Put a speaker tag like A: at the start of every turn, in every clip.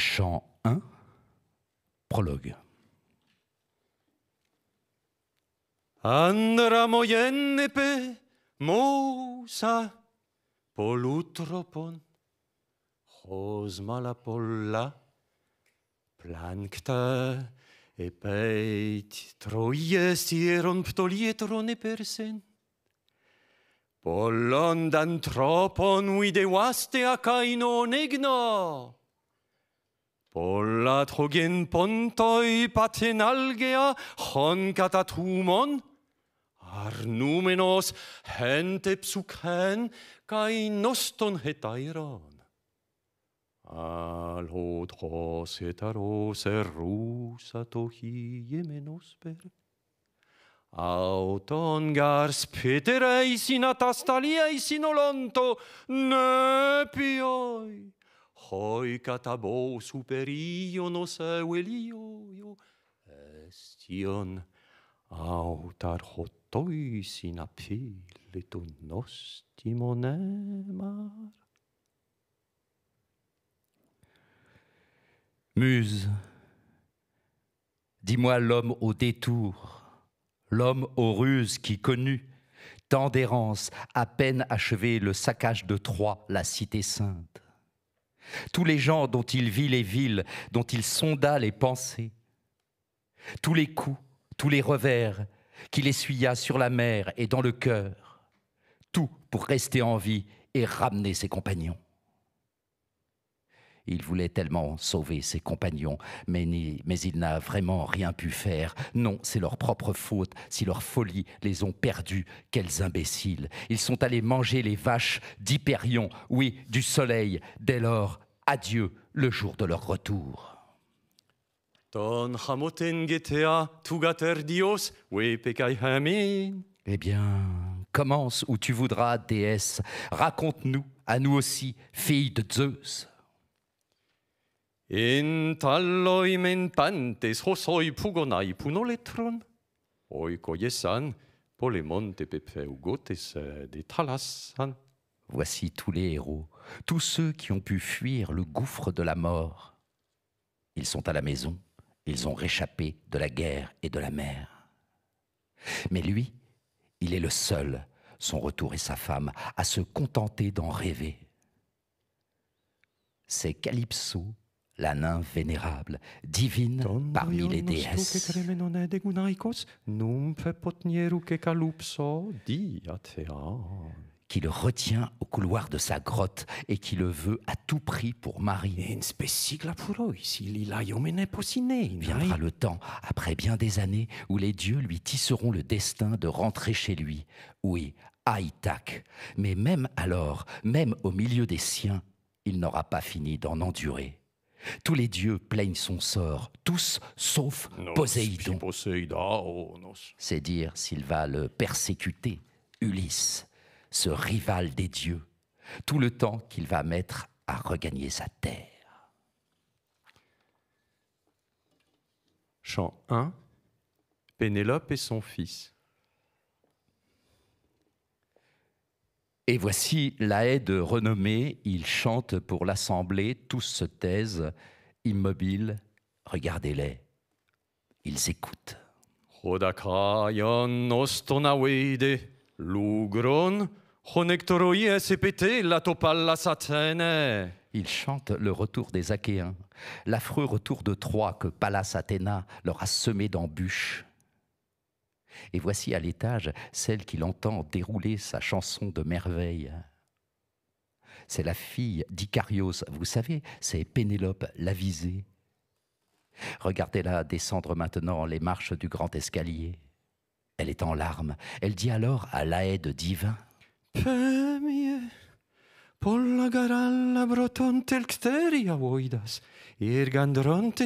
A: Chant 1, prologue.
B: Andra moyennepe mousa polutropon hosmalapolla plankta epeit troiestieron ptolietron persen polondan tropon waste acaino negno. Polla trogin pontoi paten algea honkata tumon, ar numenos hente psuken, kai noston hetairon. Alho dhos et aros errusa tohi jemenos per, Auton gars peterei sinat astalia isinolonto, ne pioi. hoi catabo superio nos io estion autar hotoi sin apilitu nostimonemar.
A: Muse, dis-moi l'homme au détour, l'homme aux ruses qui connut tant d'errance, à peine achevé le saccage de Troie, la cité sainte tous les gens dont il vit les villes, dont il sonda les pensées, tous les coups, tous les revers qu'il essuya sur la mer et dans le cœur, tout pour rester en vie et ramener ses compagnons. Il voulait tellement sauver ses compagnons, mais, il n'a vraiment rien pu faire. Non, c'est leur propre faute si leur folie les ont perdus. Quels imbéciles Ils sont allés manger les vaches d'Hyperion, oui, du soleil. Dès lors, adieu le jour de leur retour. Eh bien, commence où tu voudras, déesse. Raconte-nous, à nous aussi, fille de Zeus.
B: Voici tous
A: les héros, tous ceux qui ont pu fuir le gouffre de la mort. Ils sont à la maison, ils ont réchappé de la guerre et de la mer. Mais lui, il est le seul, son retour et sa femme, à se contenter d'en rêver. C'est Calypso la nymphe vénérable, divine parmi les déesses. Qui le retient au couloir de sa grotte et qui le veut à tout prix pour Marie. Viendra le temps, après bien des années, où les dieux lui tisseront le destin de rentrer chez lui. Oui, Aïtak. Mais même alors, même au milieu des siens, il n'aura pas fini d'en endurer. Tous les dieux plaignent son sort, tous sauf
C: Poséidon.
A: Oh, C'est dire s'il va le persécuter, Ulysse, ce rival des dieux, tout le temps qu'il va mettre à regagner sa terre. Chant 1 Pénélope et son fils. Et voici la aide renommée, ils chantent pour l'assemblée, tous se taisent, immobiles, regardez-les, ils écoutent.
B: la
A: Ils chantent le retour des Achéens, l'affreux retour de Troie que Pallas Athéna leur a semé d'embûches. Et voici à l'étage celle qui l'entend dérouler sa chanson de merveille. C'est la fille d'Icarios, vous savez, c'est Pénélope visée. Regardez-la descendre maintenant les marches du grand escalier. Elle est en larmes. Elle dit alors à l'aide divin
B: polla garalla voidas. Irgandronte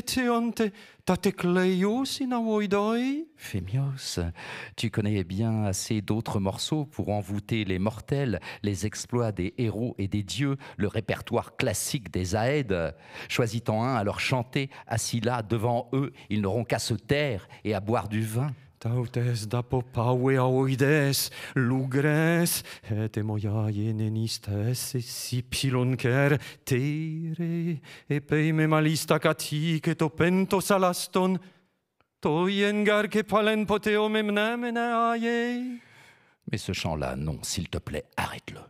A: tu connais bien assez d'autres morceaux pour envoûter les mortels, les exploits des héros et des dieux, le répertoire classique des Aèdes. Choisis-en un à leur chanter, assis là devant eux, ils n'auront qu'à se taire et à boire du vin.
B: Tautes dapo oides lugres, et emoiae nenistes, si piloncer, tere, e peime malista catic, et opentos alaston, toien ke palen poteo memnemene aie.
A: Mais ce chant-là, non, s'il te plaît, arrête-le.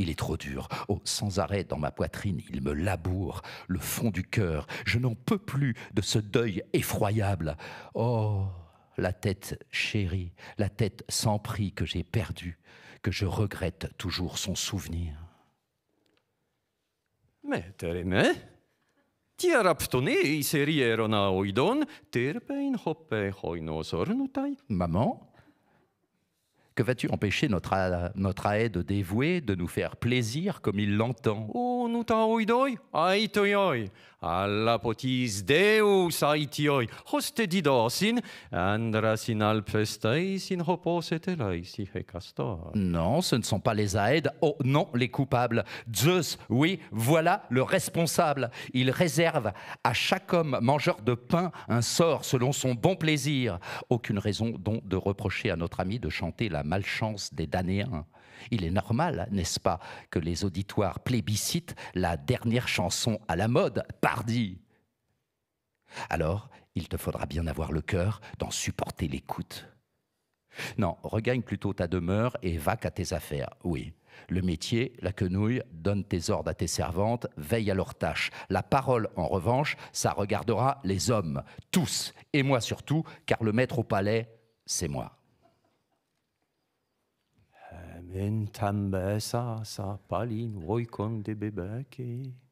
A: Il est trop dur. Oh, sans arrêt dans ma poitrine, il me laboure le fond du cœur. Je n'en peux plus de ce deuil effroyable. Oh, la tête chérie, la tête sans prix que j'ai perdue, que je regrette toujours son souvenir. Mais Maman, que vas-tu empêcher notre, notre aide dévouée de nous faire plaisir comme il l'entend oh, non, ce ne sont pas les aèdes, oh non, les coupables. Zeus, oui, voilà le responsable. Il réserve à chaque homme mangeur de pain un sort selon son bon plaisir. Aucune raison donc de reprocher à notre ami de chanter la malchance des Danéens. Il est normal, n'est-ce pas, que les auditoires plébiscitent la dernière chanson à la mode, pardi Alors, il te faudra bien avoir le cœur d'en supporter l'écoute. Non, regagne plutôt ta demeure et va qu'à tes affaires, oui. Le métier, la quenouille, donne tes ordres à tes servantes, veille à leurs tâches. La parole, en revanche, ça regardera les hommes, tous, et moi surtout, car le maître au palais, c'est moi.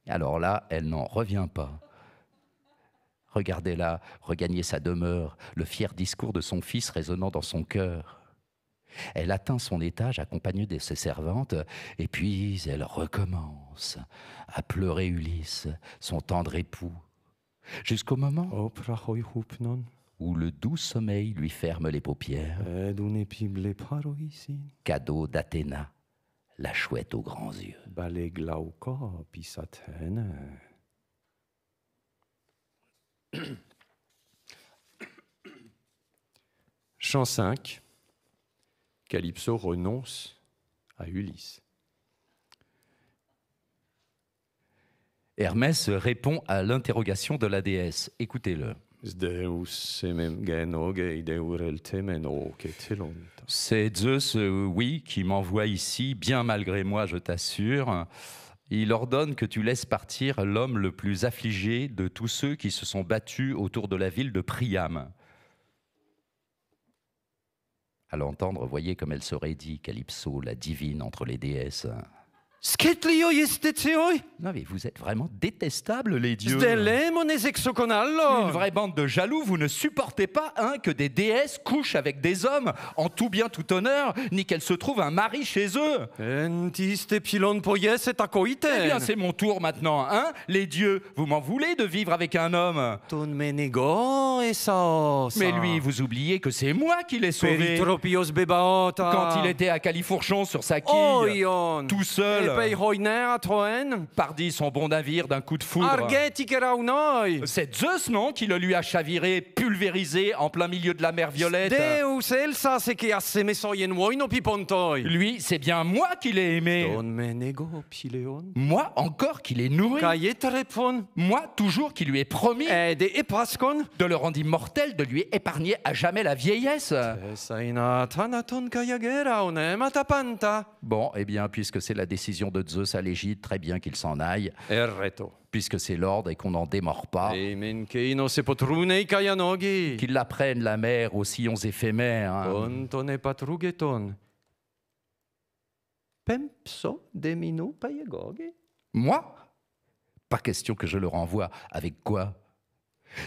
A: Alors là, elle n'en revient pas. Regardez-la regagner sa demeure, le fier discours de son fils résonnant dans son cœur. Elle atteint son étage accompagnée de ses servantes, et puis elle recommence à pleurer Ulysse, son tendre époux, jusqu'au moment où le doux sommeil lui ferme les paupières. Cadeau d'Athéna, la chouette aux grands yeux.
B: Chant 5. Calypso
A: renonce à Ulysse. Hermès répond à l'interrogation de la déesse. Écoutez-le. C'est Zeus, euh, oui, qui m'envoie ici, bien malgré moi, je t'assure. Il ordonne que tu laisses partir l'homme le plus affligé de tous ceux qui se sont battus autour de la ville de Priam. À l'entendre, voyez comme elle serait dit, Calypso, la divine entre les déesses. Non mais vous êtes vraiment détestables les dieux. Une vraie bande de jaloux, vous ne supportez pas hein, que des déesses couchent avec des hommes en tout bien tout honneur, ni qu'elles se trouvent un mari chez eux. Eh bien c'est mon tour maintenant, hein Les dieux, vous m'en voulez de vivre avec un homme Mais lui, vous oubliez que c'est moi qui l'ai sauvé.
B: Quand il était à
A: Califourchon sur sa oh, quille, tout seul, eh
B: euh, pardit Pardi son bon
A: navire d'un coup de foudre.
B: C'est Zeus, non, qui le lui a chaviré,
A: pulvérisé en plein milieu de la mer violette. Lui, c'est bien moi qui l'ai aimé. Moi encore qui l'ai nourri. Moi toujours qui lui ai promis. De le rendre immortel, de lui épargner à jamais la vieillesse. Bon, eh bien, puisque c'est la décision de Zeus à l'égide, très bien qu'il s'en aille. Puisque c'est l'ordre et qu'on n'en démord pas. Qu'il la la mer, aux sillons éphémères. Hein. Moi Pas question que je le renvoie. Avec quoi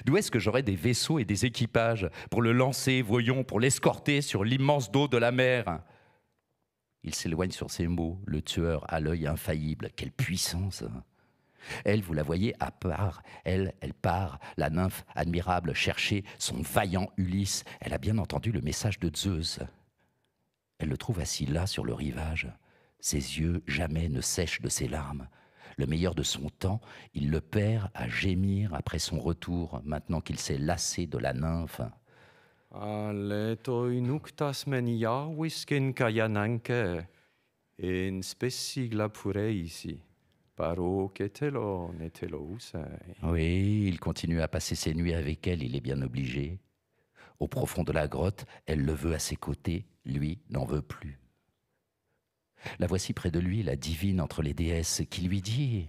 A: D'où est-ce que j'aurai des vaisseaux et des équipages pour le lancer, voyons, pour l'escorter sur l'immense dos de la mer il s'éloigne sur ses mots, le tueur à l'œil infaillible. Quelle puissance hein. Elle, vous la voyez à part. Elle, elle part, la nymphe admirable, chercher son vaillant Ulysse. Elle a bien entendu le message de Zeus. Elle le trouve assis là sur le rivage. Ses yeux jamais ne sèchent de ses larmes. Le meilleur de son temps, il le perd à gémir après son retour, maintenant qu'il s'est lassé de la nymphe.
B: Oui, il continue
A: à passer ses nuits avec elle, il est bien obligé. Au profond de la grotte, elle le veut à ses côtés, lui n'en veut plus. La voici près de lui, la divine entre les déesses, qui lui dit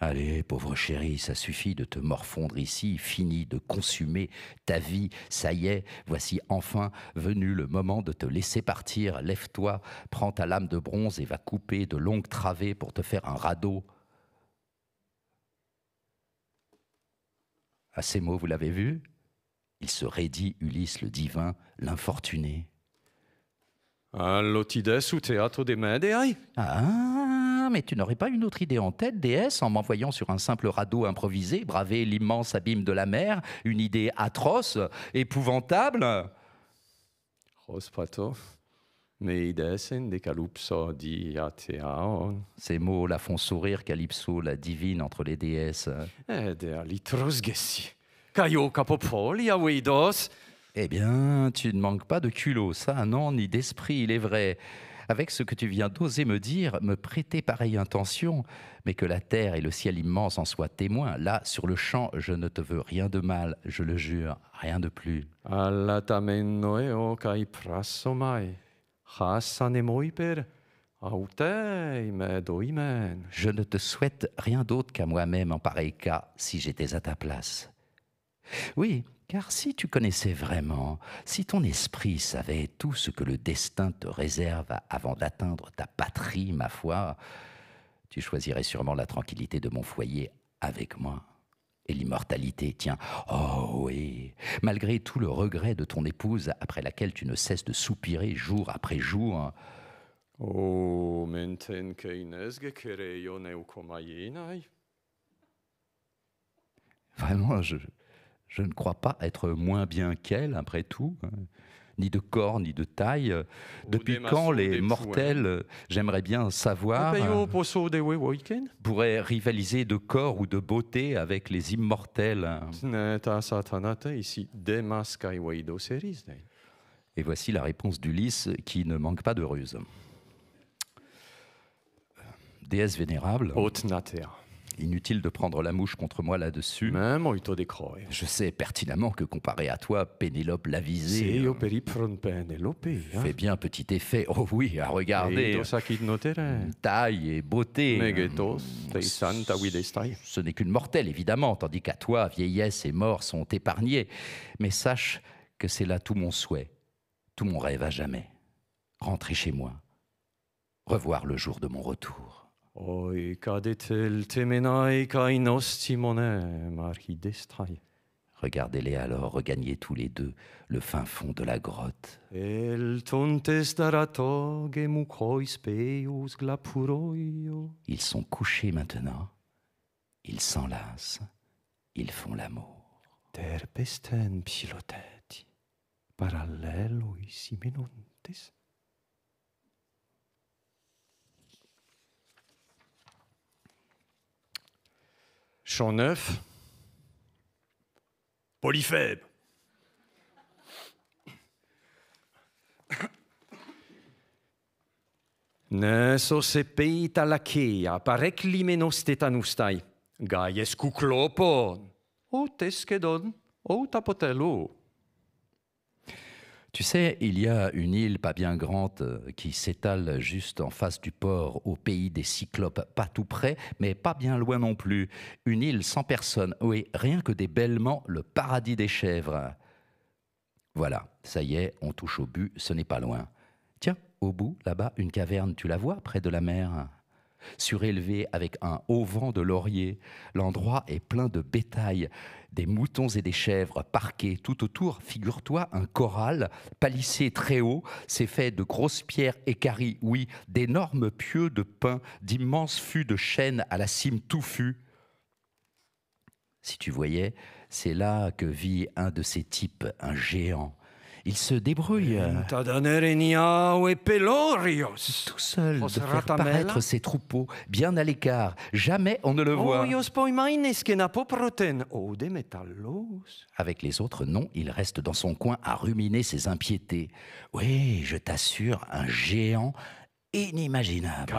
A: Allez, pauvre chéri, ça suffit de te morfondre ici, fini de consumer ta vie, ça y est, voici enfin venu le moment de te laisser partir, lève-toi, prends ta lame de bronze et va couper de longues travées pour te faire un radeau. À ces mots, vous l'avez vu Il se raidit Ulysse le divin, l'infortuné.
B: Un l'otides ou théâtre des
A: Ah mais tu n'aurais pas une autre idée en tête, déesse, en m'envoyant sur un simple radeau improvisé, braver l'immense abîme de la mer, une idée atroce, épouvantable ces mots la font sourire Calypso, la divine entre les déesses. Eh, eh bien, tu ne manques pas de culot, ça, non, ni d'esprit, il est vrai avec ce que tu viens d'oser me dire, me prêter pareille intention, mais que la terre et le ciel immense en soient témoins. Là, sur le champ, je ne te veux rien de mal, je le jure, rien de plus. Je ne te souhaite rien d'autre qu'à moi-même en pareil cas, si j'étais à ta place. Oui, car si tu connaissais vraiment, si ton esprit savait tout ce que le destin te réserve avant d'atteindre ta patrie, ma foi, tu choisirais sûrement la tranquillité de mon foyer avec moi. Et l'immortalité, tiens, oh oui, malgré tout le regret de ton épouse après laquelle tu ne cesses de soupirer jour après jour, Oh, hein. Vraiment, je, je ne crois pas être moins bien qu'elle, après tout, euh, ni de corps, ni de taille. Euh, depuis quand les mortels, euh, j'aimerais bien savoir, pourraient rivaliser de corps ou de beauté avec les immortels Et voici la réponse d'Ulysse qui ne manque pas de ruse. Déesse vénérable. Haute Inutile de prendre la mouche contre moi là-dessus. Même Je sais pertinemment que comparé à toi, Pénélope l'a visée.
B: au Pénélope. Hein. Fait
A: bien petit effet. Oh oui, à regarder. Hein. Taille et beauté. Ce n'est qu'une mortelle, évidemment, tandis qu'à toi, vieillesse et mort sont épargnés. Mais sache que c'est là tout mon souhait, tout mon rêve à jamais. Rentrer chez moi, revoir le jour de mon retour. Oi
B: cadetel temenai kainos timone marhidestai.
A: Regardez-les alors regagner tous les deux le fin fond de la grotte.
B: El tontes
A: daratog emukrois peius glapuroio. Ils sont couchés maintenant. Ils s'enlacent. Ils font l'amour. Terpesten piloteti parallelo simenontes.
B: Champ neuf. Polyphème. peita la lakija, parec limenos tetanustai, gaies cuclopon, o teskedon, o tapotelou.
A: Tu sais, il y a une île pas bien grande euh, qui s'étale juste en face du port au pays des Cyclopes, pas tout près, mais pas bien loin non plus. Une île sans personne, oui, rien que des bêlements, le paradis des chèvres. Voilà, ça y est, on touche au but, ce n'est pas loin. Tiens, au bout, là-bas, une caverne, tu la vois, près de la mer Surélevé avec un haut vent de laurier, l'endroit est plein de bétail, des moutons et des chèvres parqués tout autour. Figure-toi un corral palissé très haut. C'est fait de grosses pierres équarries, oui, d'énormes pieux de pin, d'immenses fûts de chêne à la cime touffue. Si tu voyais, c'est là que vit un de ces types, un géant, il se débrouille. Tout seul, de faire paraître ses troupeaux, bien à l'écart. Jamais on ne le voit. Avec les autres, non, il reste dans son coin à ruminer ses impiétés. Oui, je t'assure, un géant inimaginable.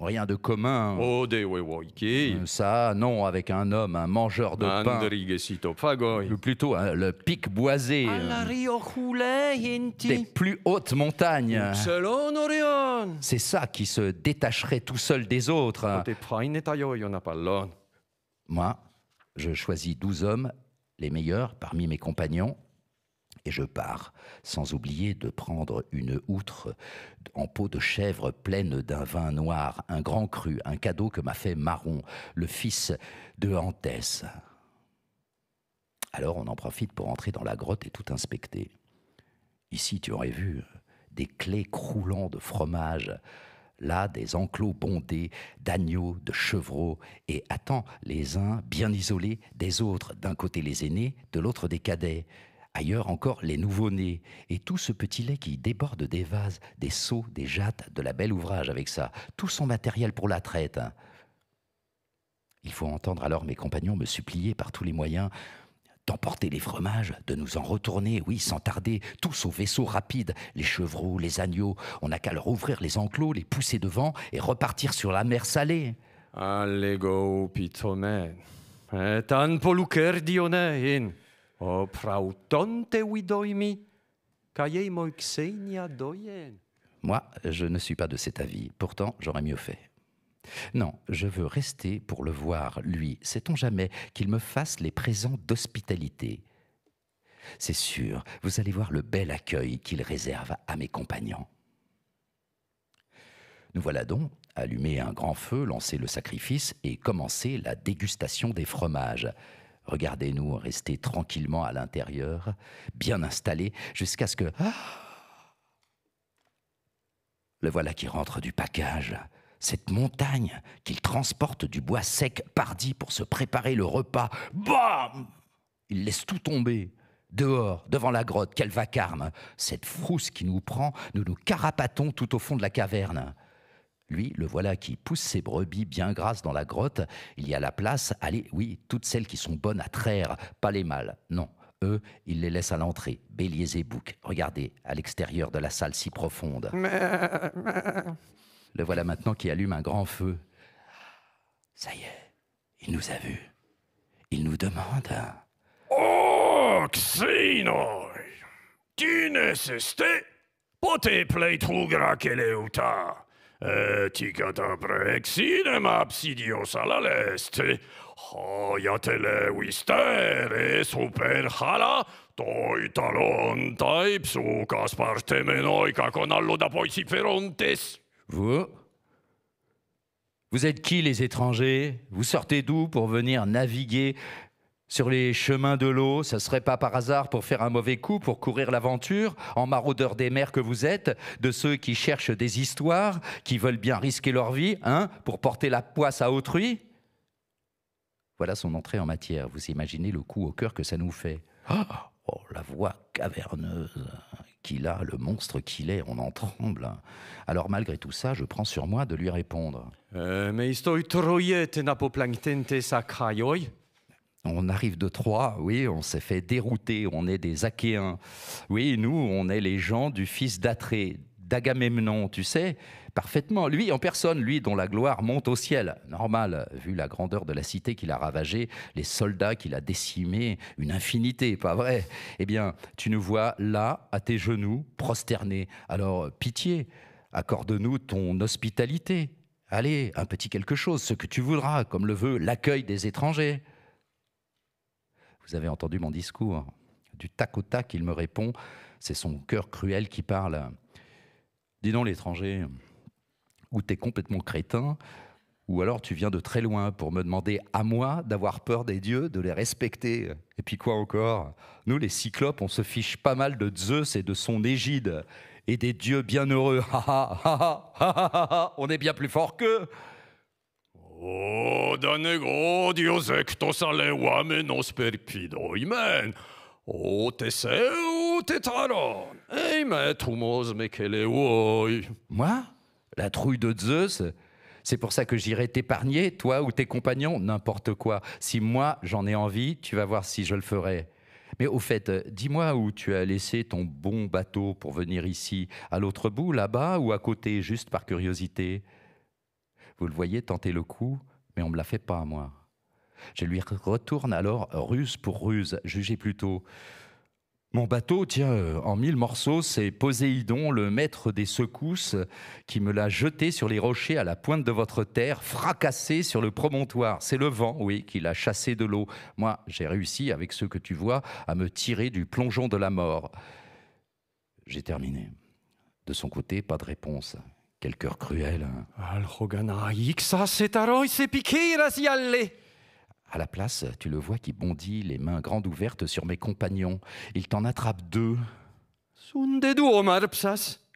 A: Rien de commun. Comme oh, euh, Ça, non, avec un homme, un mangeur de pain. Ou plutôt hein, le pic boisé.
B: Euh, des
A: plus hautes montagnes.
B: Orion.
A: C'est ça qui se détacherait tout seul des autres. Moi, je choisis 12 hommes, les meilleurs parmi mes compagnons, et je pars, sans oublier de prendre une outre en peau de chèvre pleine d'un vin noir, un grand cru, un cadeau que m'a fait Marron, le fils de Hantès. Alors on en profite pour entrer dans la grotte et tout inspecter. Ici, tu aurais vu des clés croulant de fromage, là des enclos bondés d'agneaux, de chevreaux, et attends, les uns bien isolés des autres, d'un côté les aînés, de l'autre des cadets. Ailleurs encore, les nouveaux nés et tout ce petit lait qui déborde des vases, des seaux, des jattes, de la belle ouvrage avec ça, tout son matériel pour la traite. Hein. Il faut entendre alors mes compagnons me supplier par tous les moyens d'emporter les fromages, de nous en retourner, oui, sans tarder, tous au vaisseau rapide, les chevreaux, les agneaux. On n'a qu'à leur ouvrir les enclos, les pousser devant et repartir sur la mer salée. Et moi, je ne suis pas de cet avis. Pourtant, j'aurais mieux fait. Non, je veux rester pour le voir, lui. Sait-on jamais qu'il me fasse les présents d'hospitalité C'est sûr, vous allez voir le bel accueil qu'il réserve à mes compagnons. Nous voilà donc allumer un grand feu, lancer le sacrifice et commencer la dégustation des fromages. Regardez-nous rester tranquillement à l'intérieur, bien installés, jusqu'à ce que... le voilà qui rentre du package. Cette montagne qu'il transporte du bois sec pardi pour se préparer le repas. Bam Il laisse tout tomber. Dehors, devant la grotte, quel vacarme Cette frousse qui nous prend, nous nous carapatons tout au fond de la caverne. Lui, le voilà qui pousse ses brebis bien grasses dans la grotte. Il y a la place. Allez, oui, toutes celles qui sont bonnes à traire, pas les mâles. Non, eux, il les laisse à l'entrée, béliers et boucs. Regardez, à l'extérieur de la salle si profonde.
B: Le
A: voilà maintenant qui allume un grand feu. Ça y est, il nous a vus. Il nous
B: demande. Oh, Xinoi! Pote play euh, Ti kantapre exidem absidio salaleste, Wister et super hala, toi talon tai caspar partemenoi kakonallo da poisiferontes. Vous
A: Vous êtes qui les étrangers Vous sortez d'où pour venir naviguer sur les chemins de l'eau, ce serait pas par hasard pour faire un mauvais coup, pour courir l'aventure, en maraudeur des mers que vous êtes, de ceux qui cherchent des histoires, qui veulent bien risquer leur vie, hein, pour porter la poisse à autrui Voilà son entrée en matière. Vous imaginez le coup au cœur que ça nous fait. Oh, la voix caverneuse qu'il a, le monstre qu'il est, on en tremble. Hein. Alors malgré tout ça, je prends sur moi de lui répondre. Euh, on arrive de Troie, oui, on s'est fait dérouter, on est des Achéens. Oui, nous, on est les gens du fils d'Atrée, d'Agamemnon, tu sais, parfaitement. Lui en personne, lui dont la gloire monte au ciel. Normal, vu la grandeur de la cité qu'il a ravagée, les soldats qu'il a décimés, une infinité, pas vrai Eh bien, tu nous vois là, à tes genoux, prosternés. Alors, euh, pitié, accorde-nous ton hospitalité. Allez, un petit quelque chose, ce que tu voudras, comme le veut l'accueil des étrangers. Vous avez entendu mon discours. Du tac au tac, il me répond. C'est son cœur cruel qui parle. Dis donc, l'étranger, ou t'es complètement crétin, ou alors tu viens de très loin pour me demander à moi d'avoir peur des dieux, de les respecter. Et puis quoi encore Nous, les cyclopes, on se fiche pas mal de Zeus et de son égide, et des dieux bienheureux. on est
B: bien plus fort qu'eux Oh tes Moi
A: La trouille de Zeus c'est pour ça que j'irai t'épargner, toi ou tes compagnons, n'importe quoi. Si moi j'en ai envie, tu vas voir si je le ferai. Mais au fait, dis-moi où tu as laissé ton bon bateau pour venir ici, à l'autre bout, là-bas ou à côté, juste par curiosité vous le voyez tenter le coup, mais on ne me l'a fait pas, moi. Je lui retourne alors ruse pour ruse, jugez plutôt. Mon bateau, tiens, en mille morceaux, c'est Poséidon, le maître des secousses, qui me l'a jeté sur les rochers à la pointe de votre terre, fracassé sur le promontoire. C'est le vent, oui, qui l'a chassé de l'eau. Moi, j'ai réussi, avec ce que tu vois, à me tirer du plongeon de la mort. J'ai terminé. De son côté, pas de réponse. Quel cœur cruel. À la place, tu le vois qui bondit, les mains grandes ouvertes sur mes compagnons. Il t'en attrape deux.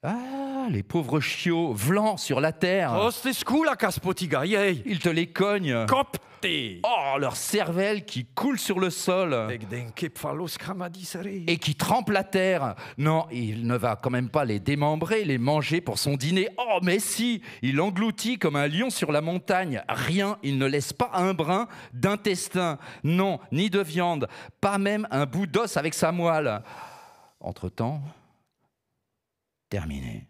A: Ah, les pauvres chiots, vlants sur la terre. Oh, c'est la Ils te les cognent. Oh, leur cervelle qui coule sur le sol. Et qui trempe la terre. Non, il ne va quand même pas les démembrer, les manger pour son dîner. Oh, mais si, il engloutit comme un lion sur la montagne. Rien, il ne laisse pas un brin d'intestin. Non, ni de viande, pas même un bout d'os avec sa moelle. Entre-temps, terminé.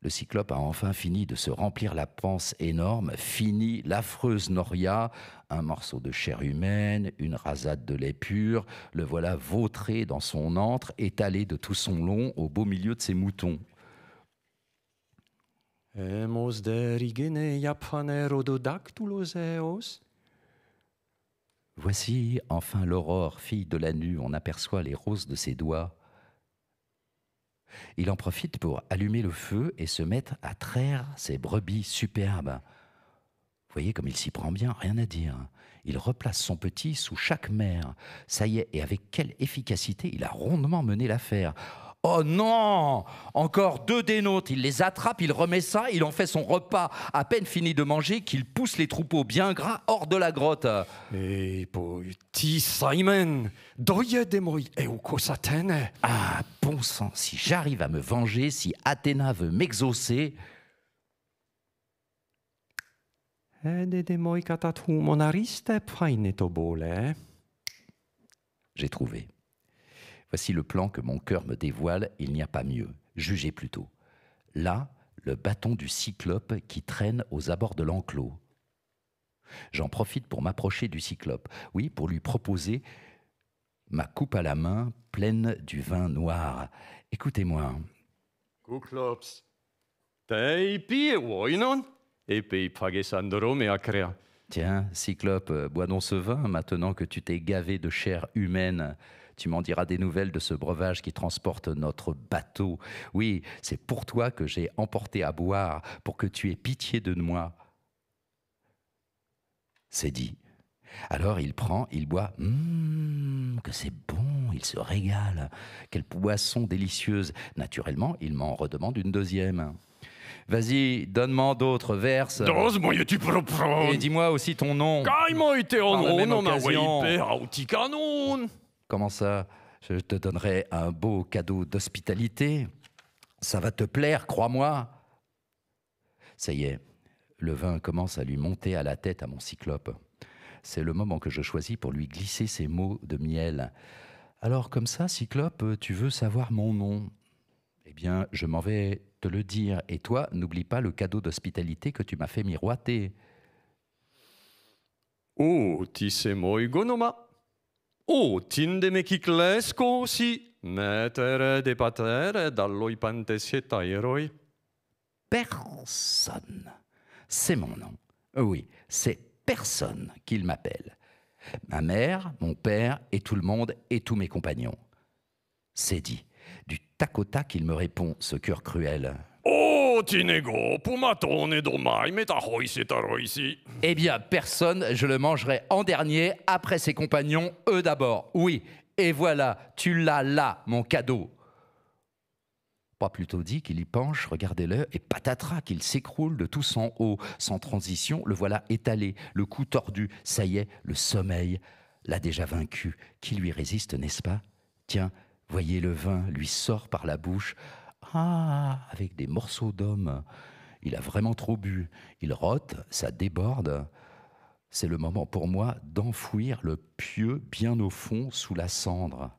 A: Le cyclope a enfin fini de se remplir la panse énorme, fini l'affreuse noria, un morceau de chair humaine, une rasade de lait pur, le voilà vautré dans son antre, étalé de tout son long au beau milieu de ses moutons. Voici enfin l'aurore, fille de la nuit, on aperçoit les roses de ses doigts. Il en profite pour allumer le feu et se mettre à traire ses brebis superbes. voyez comme il s'y prend bien, rien à dire. Il replace son petit sous chaque mère. Ça y est, et avec quelle efficacité il a rondement mené l'affaire. Oh non Encore deux des nôtres. Il les attrape, il remet ça, il en fait son repas à peine fini de manger qu'il pousse les troupeaux bien gras hors de la grotte. Et eh, petit Simon, doye et eh, Ah bon sang, si j'arrive à me venger, si Athéna veut m'exaucer.
B: Eh, hein,
A: J'ai trouvé. Voici le plan que mon cœur me dévoile, il n'y a pas mieux. Jugez plutôt. Là, le bâton du cyclope qui traîne aux abords de l'enclos. J'en profite pour m'approcher du cyclope, oui, pour lui proposer ma coupe à la main pleine du vin noir. Écoutez-moi.
B: Cyclops,
A: Tiens, Cyclope, bois donc ce vin maintenant que tu t'es gavé de chair humaine. Tu m'en diras des nouvelles de ce breuvage qui transporte notre bateau. Oui, c'est pour toi que j'ai emporté à boire, pour que tu aies pitié de moi. C'est dit. Alors il prend, il boit. Hum, que c'est bon, il se régale. Quelle poisson délicieuse. Naturellement, il m'en redemande une deuxième. Vas-y, donne-moi d'autres verses. Et dis-moi aussi ton nom. Comment ça Je te donnerai un beau cadeau d'hospitalité. Ça va te plaire, crois-moi. Ça y est, le vin commence à lui monter à la tête à mon cyclope. C'est le moment que je choisis pour lui glisser ces mots de miel. Alors comme ça, cyclope, tu veux savoir mon nom Eh bien, je m'en vais te le dire. Et toi, n'oublie pas le cadeau d'hospitalité que tu m'as fait miroiter.
B: Oh, tissez-moi, Gonoma de patere
A: Personne. C'est mon nom. Euh, oui, c'est personne qu'il m'appelle. Ma mère, mon père et tout le monde et tous mes compagnons. C'est dit. Du tac au tac, il me répond, ce cœur cruel ici. Eh bien, personne, je le mangerai en dernier, après ses compagnons, eux d'abord. Oui, et voilà, tu l'as là, mon cadeau. Pas plutôt dit qu'il y penche, regardez-le, et patatras qu'il s'écroule de tout son haut. Sans transition, le voilà étalé, le cou tordu. Ça y est, le sommeil l'a déjà vaincu. Qui lui résiste, n'est-ce pas Tiens, voyez le vin lui sort par la bouche. Ah, avec des morceaux d'homme Il a vraiment trop bu. Il rote, ça déborde. C'est le moment pour moi d'enfouir le pieu bien au fond sous la cendre.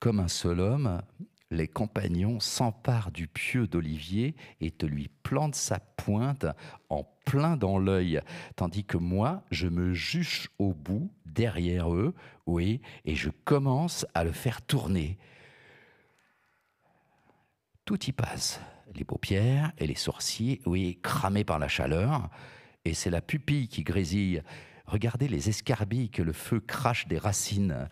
A: Comme un seul homme, les compagnons s'emparent du pieu d'Olivier et te lui plantent sa pointe en plein dans l'œil, tandis que moi, je me juche au bout, derrière eux, oui, et je commence à le faire tourner. Tout y passe. Les paupières et les sourcils, oui, cramés par la chaleur. Et c'est la pupille qui grésille. Regardez les escarbilles que le feu crache des racines.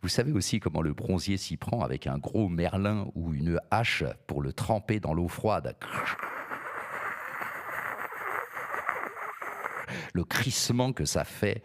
A: Vous savez aussi comment le bronzier s'y prend avec un gros merlin ou une hache pour le tremper dans l'eau froide. Le crissement que ça fait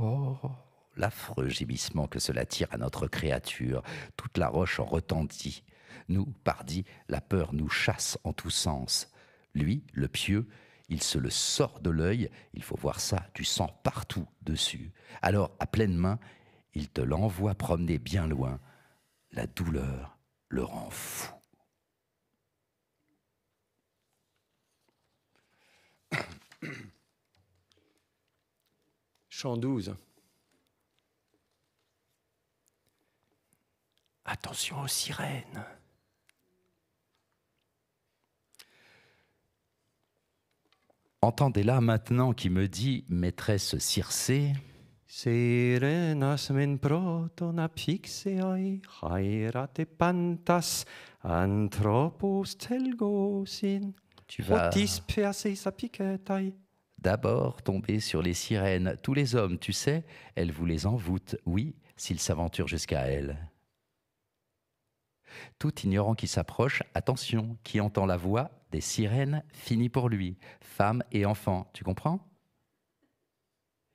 A: Oh, l'affreux gémissement que cela tire à notre créature. Toute la roche en retentit. Nous, pardis, la peur nous chasse en tous sens. Lui, le pieux, il se le sort de l'œil, il faut voir ça, tu sens partout dessus. Alors, à pleine main, il te l'envoie promener bien loin. La douleur le rend fou.
B: Chant 12. Attention aux sirènes.
A: Entendez-la maintenant qui me dit, maîtresse Circé. Sirenas men proton apixeai
B: haerate pantas anthropos telgosin
A: tu euh, d'abord tomber sur les sirènes. Tous les hommes, tu sais, elles vous les envoûtent, oui, s'ils s'aventurent jusqu'à elles. Tout ignorant qui s'approche, attention, qui entend la voix des sirènes, fini pour lui, femme et enfant, tu comprends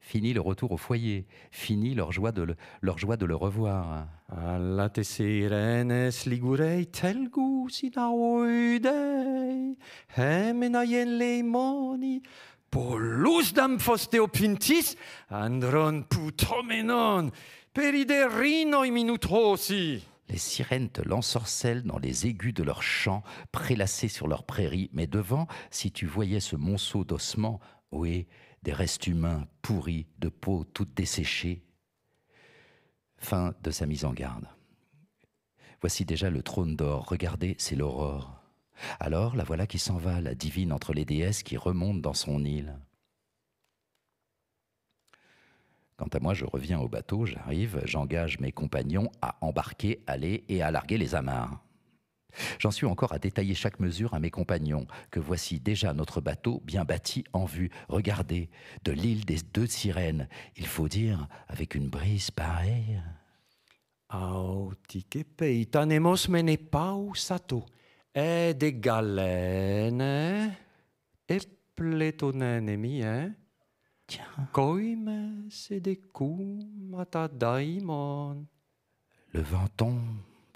A: Fini le retour au foyer, fini leur joie de le, leur joie de le revoir. Alla te sirenes ligurei telgu sinaoidei,
B: hemenaien leimoni, polus dam fosteopintis,
A: andron putomenon, periderino minutrosi. Les sirènes te l'ensorcellent dans les aigus de leurs champs, prélassés sur leurs prairies. Mais devant, si tu voyais ce monceau d'ossements, oui, des restes humains Pourri de peau toute desséchée. Fin de sa mise en garde. Voici déjà le trône d'or, regardez, c'est l'aurore. Alors la voilà qui s'en va, la divine entre les déesses qui remonte dans son île. Quant à moi, je reviens au bateau, j'arrive, j'engage mes compagnons à embarquer, aller et à larguer les amarres. J'en suis encore à détailler chaque mesure à mes compagnons, que voici déjà notre bateau bien bâti en vue. Regardez, de l'île des deux sirènes, il faut dire, avec une brise pareille. Autique
B: tanemos mene sato, eh, et des galènes, et pletonenemi, hein. Tiens. se c'est des daimon.
A: Le vent tombe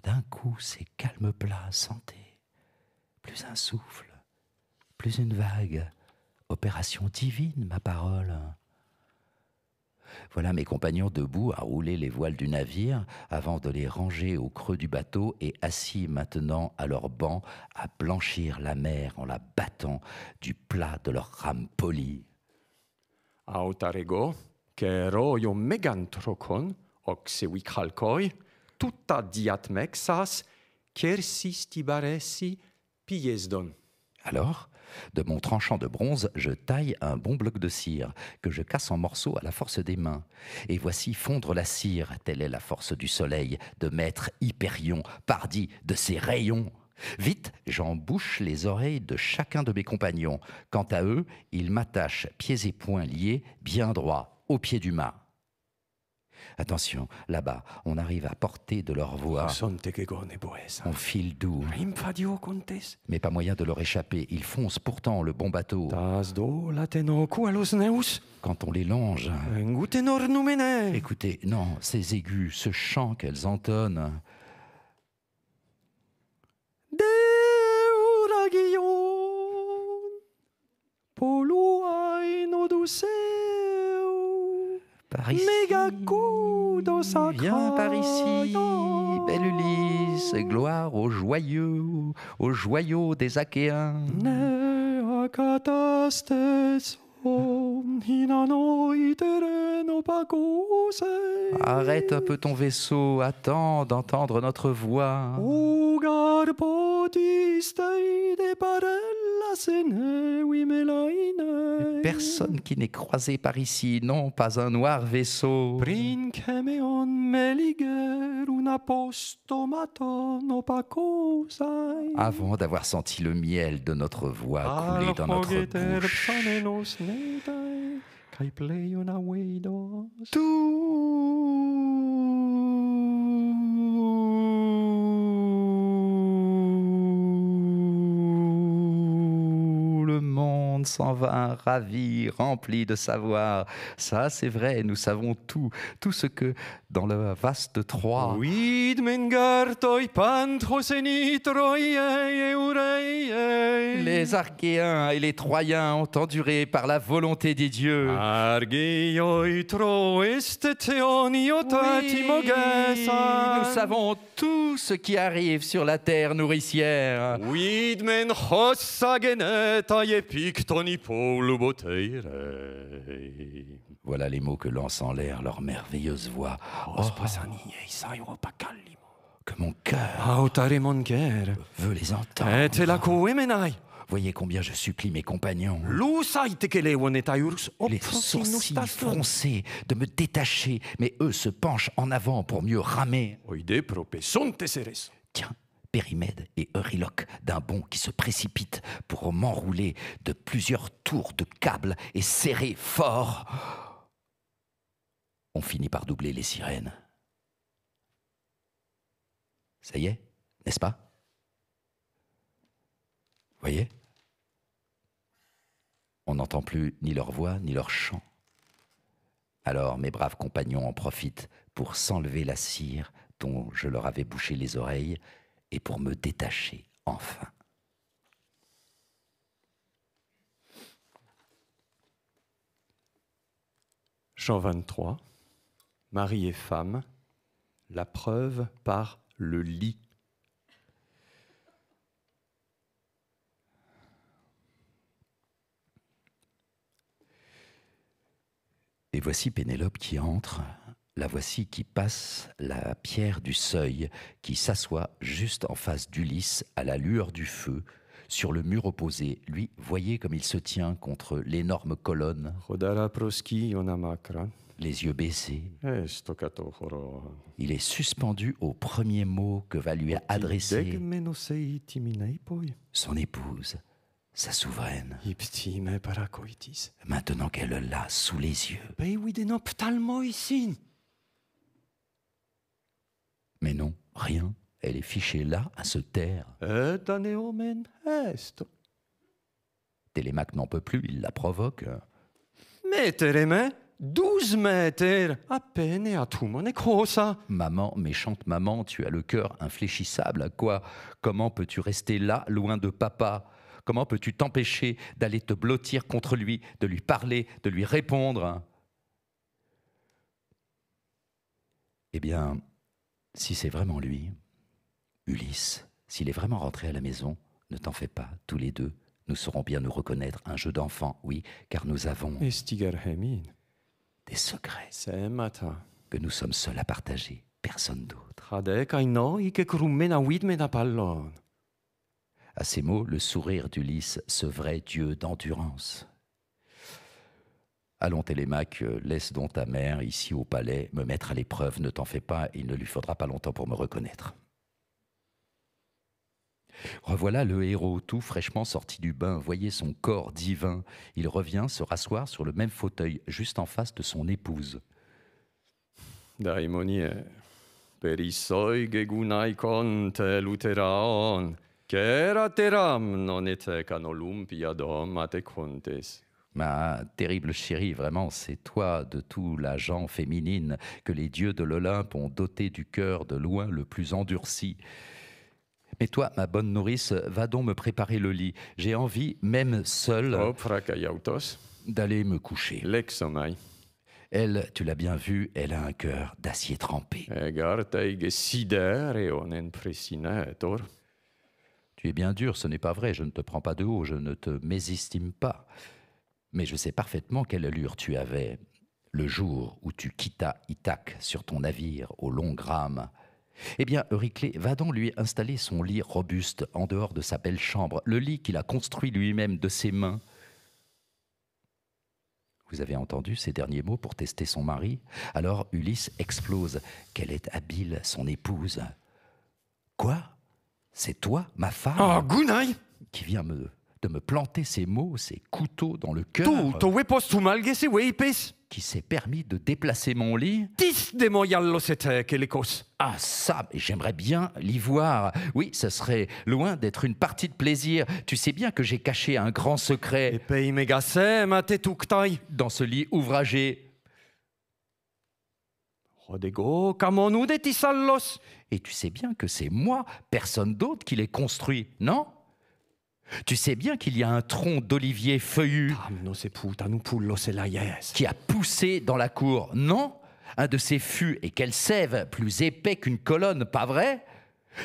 A: d'un coup, ces calmes plats santé. Plus un souffle, plus une vague. Opération divine, ma parole. Voilà mes compagnons debout à rouler les voiles du navire avant de les ranger au creux du bateau et assis maintenant à leur banc à blanchir la mer en la battant du plat de leur rame polie.
B: Autarego, que megantrocon, tuta diatmexas, quercis tibaresi piesdon.
A: Alors, de mon tranchant de bronze, je taille un bon bloc de cire, que je casse en morceaux à la force des mains. Et voici fondre la cire, telle est la force du soleil, de maître Hyperion, pardi de ses rayons. Vite, j'embouche les oreilles de chacun de mes compagnons. Quant à eux, ils m'attachent, pieds et poings liés, bien droit, au pied du mât. Attention, là-bas, on arrive à portée de leur voix. Hein. On file doux. Mais pas moyen de leur échapper. Ils foncent pourtant le bon bateau. Quand on les longe. Écoutez, non, ces aigus, ce chant qu'elles entonnent.
B: polua
A: par ici. Viens par ici, belle Ulysse, gloire aux joyeux, aux joyaux des Achéens. Arrête un peu ton vaisseau, attends d'entendre notre voix. Personne qui n'est croisé par ici, non, pas un noir vaisseau. Avant d'avoir senti le miel de notre voix couler dans notre bouche,
B: etai kai play una weido tu
A: s'en va, ravi, rempli de savoir. Ça, c'est vrai, nous savons tout, tout ce que dans le vaste Troie. Les Archéens et les Troyens ont enduré par la volonté des dieux. Oui, nous savons tout ce qui arrive sur la terre nourricière. Voilà les mots que lancent en l'air leur merveilleuse voix. Que ah,
B: oh, mon cœur veut les
A: entendre. Eh, Voyez combien je supplie mes compagnons. Oh, les sourcils froncés de me détacher, mais eux se penchent en avant pour mieux ramer. Périmède et Euryloque d'un bond qui se précipite pour m'enrouler de plusieurs tours de câbles et serrer fort. On finit par doubler les sirènes. Ça y est, n'est-ce pas Voyez On n'entend plus ni leur voix ni leur chant. Alors mes braves compagnons en profitent pour s'enlever la cire dont je leur avais bouché les oreilles et pour me détacher enfin.
B: Jean 23, Marie et femme, la preuve par
A: le lit. Et voici Pénélope qui entre la voici qui passe la pierre du seuil, qui s'assoit juste en face d'Ulysse à la lueur du feu, sur le mur opposé. Lui, voyez comme il se tient contre l'énorme colonne. Les yeux baissés. Il est suspendu au premier mot que va lui adresser
B: son épouse,
A: sa souveraine. Maintenant qu'elle l'a sous les yeux. Mais non, rien. Elle est fichée là à se taire. Euh, Télémaque n'en peut plus, il la provoque.
B: Mettere douze
A: mètres à peine et à tout mon ça. Maman, méchante maman, tu as le cœur infléchissable. À quoi Comment peux-tu rester là, loin de papa Comment peux-tu t'empêcher d'aller te blottir contre lui, de lui parler, de lui répondre Eh bien, si c'est vraiment lui, Ulysse, s'il est vraiment rentré à la maison, ne t'en fais pas, tous les deux, nous saurons bien nous reconnaître un jeu d'enfant, oui, car nous avons des secrets que nous sommes seuls à partager, personne d'autre. À ces mots, le sourire d'Ulysse ce vrai Dieu d'endurance. Allons, Télémaque, laisse donc ta mère, ici au palais, me mettre à l'épreuve, ne t'en fais pas, il ne lui faudra pas longtemps pour me reconnaître. Revoilà le héros, tout fraîchement sorti du bain, voyez son corps divin. Il revient se rasseoir sur le même fauteuil, juste en face de son épouse.
B: Daimonie, perissoi gegunai conte luteraon, non ete
A: Ma terrible chérie, vraiment, c'est toi de tout l'agent féminine que les dieux de l'Olympe ont doté du cœur de loin le plus endurci. Mais toi, ma bonne nourrice, va donc me préparer le lit. J'ai envie, même seule, d'aller me coucher. Elle, tu l'as bien vu, elle a un cœur d'acier trempé. Tu es bien dur, ce n'est pas vrai, je ne te prends pas de haut, je ne te mésestime pas mais je sais parfaitement quelle allure tu avais le jour où tu quittas Ithac sur ton navire au long rame. Eh bien, Euryclée va donc lui installer son lit robuste en dehors de sa belle chambre, le lit qu'il a construit lui-même de ses mains. Vous avez entendu ces derniers mots pour tester son mari Alors Ulysse explose. Quelle est habile, son épouse Quoi C'est toi, ma femme Oh, Qui vient me de me planter ces mots, ces couteaux dans le cœur. Qui s'est permis de déplacer mon lit. Ah ça, j'aimerais bien l'y voir. Oui, ça serait loin d'être une partie de plaisir. Tu sais bien que j'ai caché un grand secret. Dans ce lit ouvragé. Et tu sais bien que c'est moi, personne d'autre qui l'ai construit, non tu sais bien qu'il y a un tronc d'olivier feuillu qui a poussé dans la cour, non Un de ces fûts, et quelle sève, plus épais qu'une colonne, pas vrai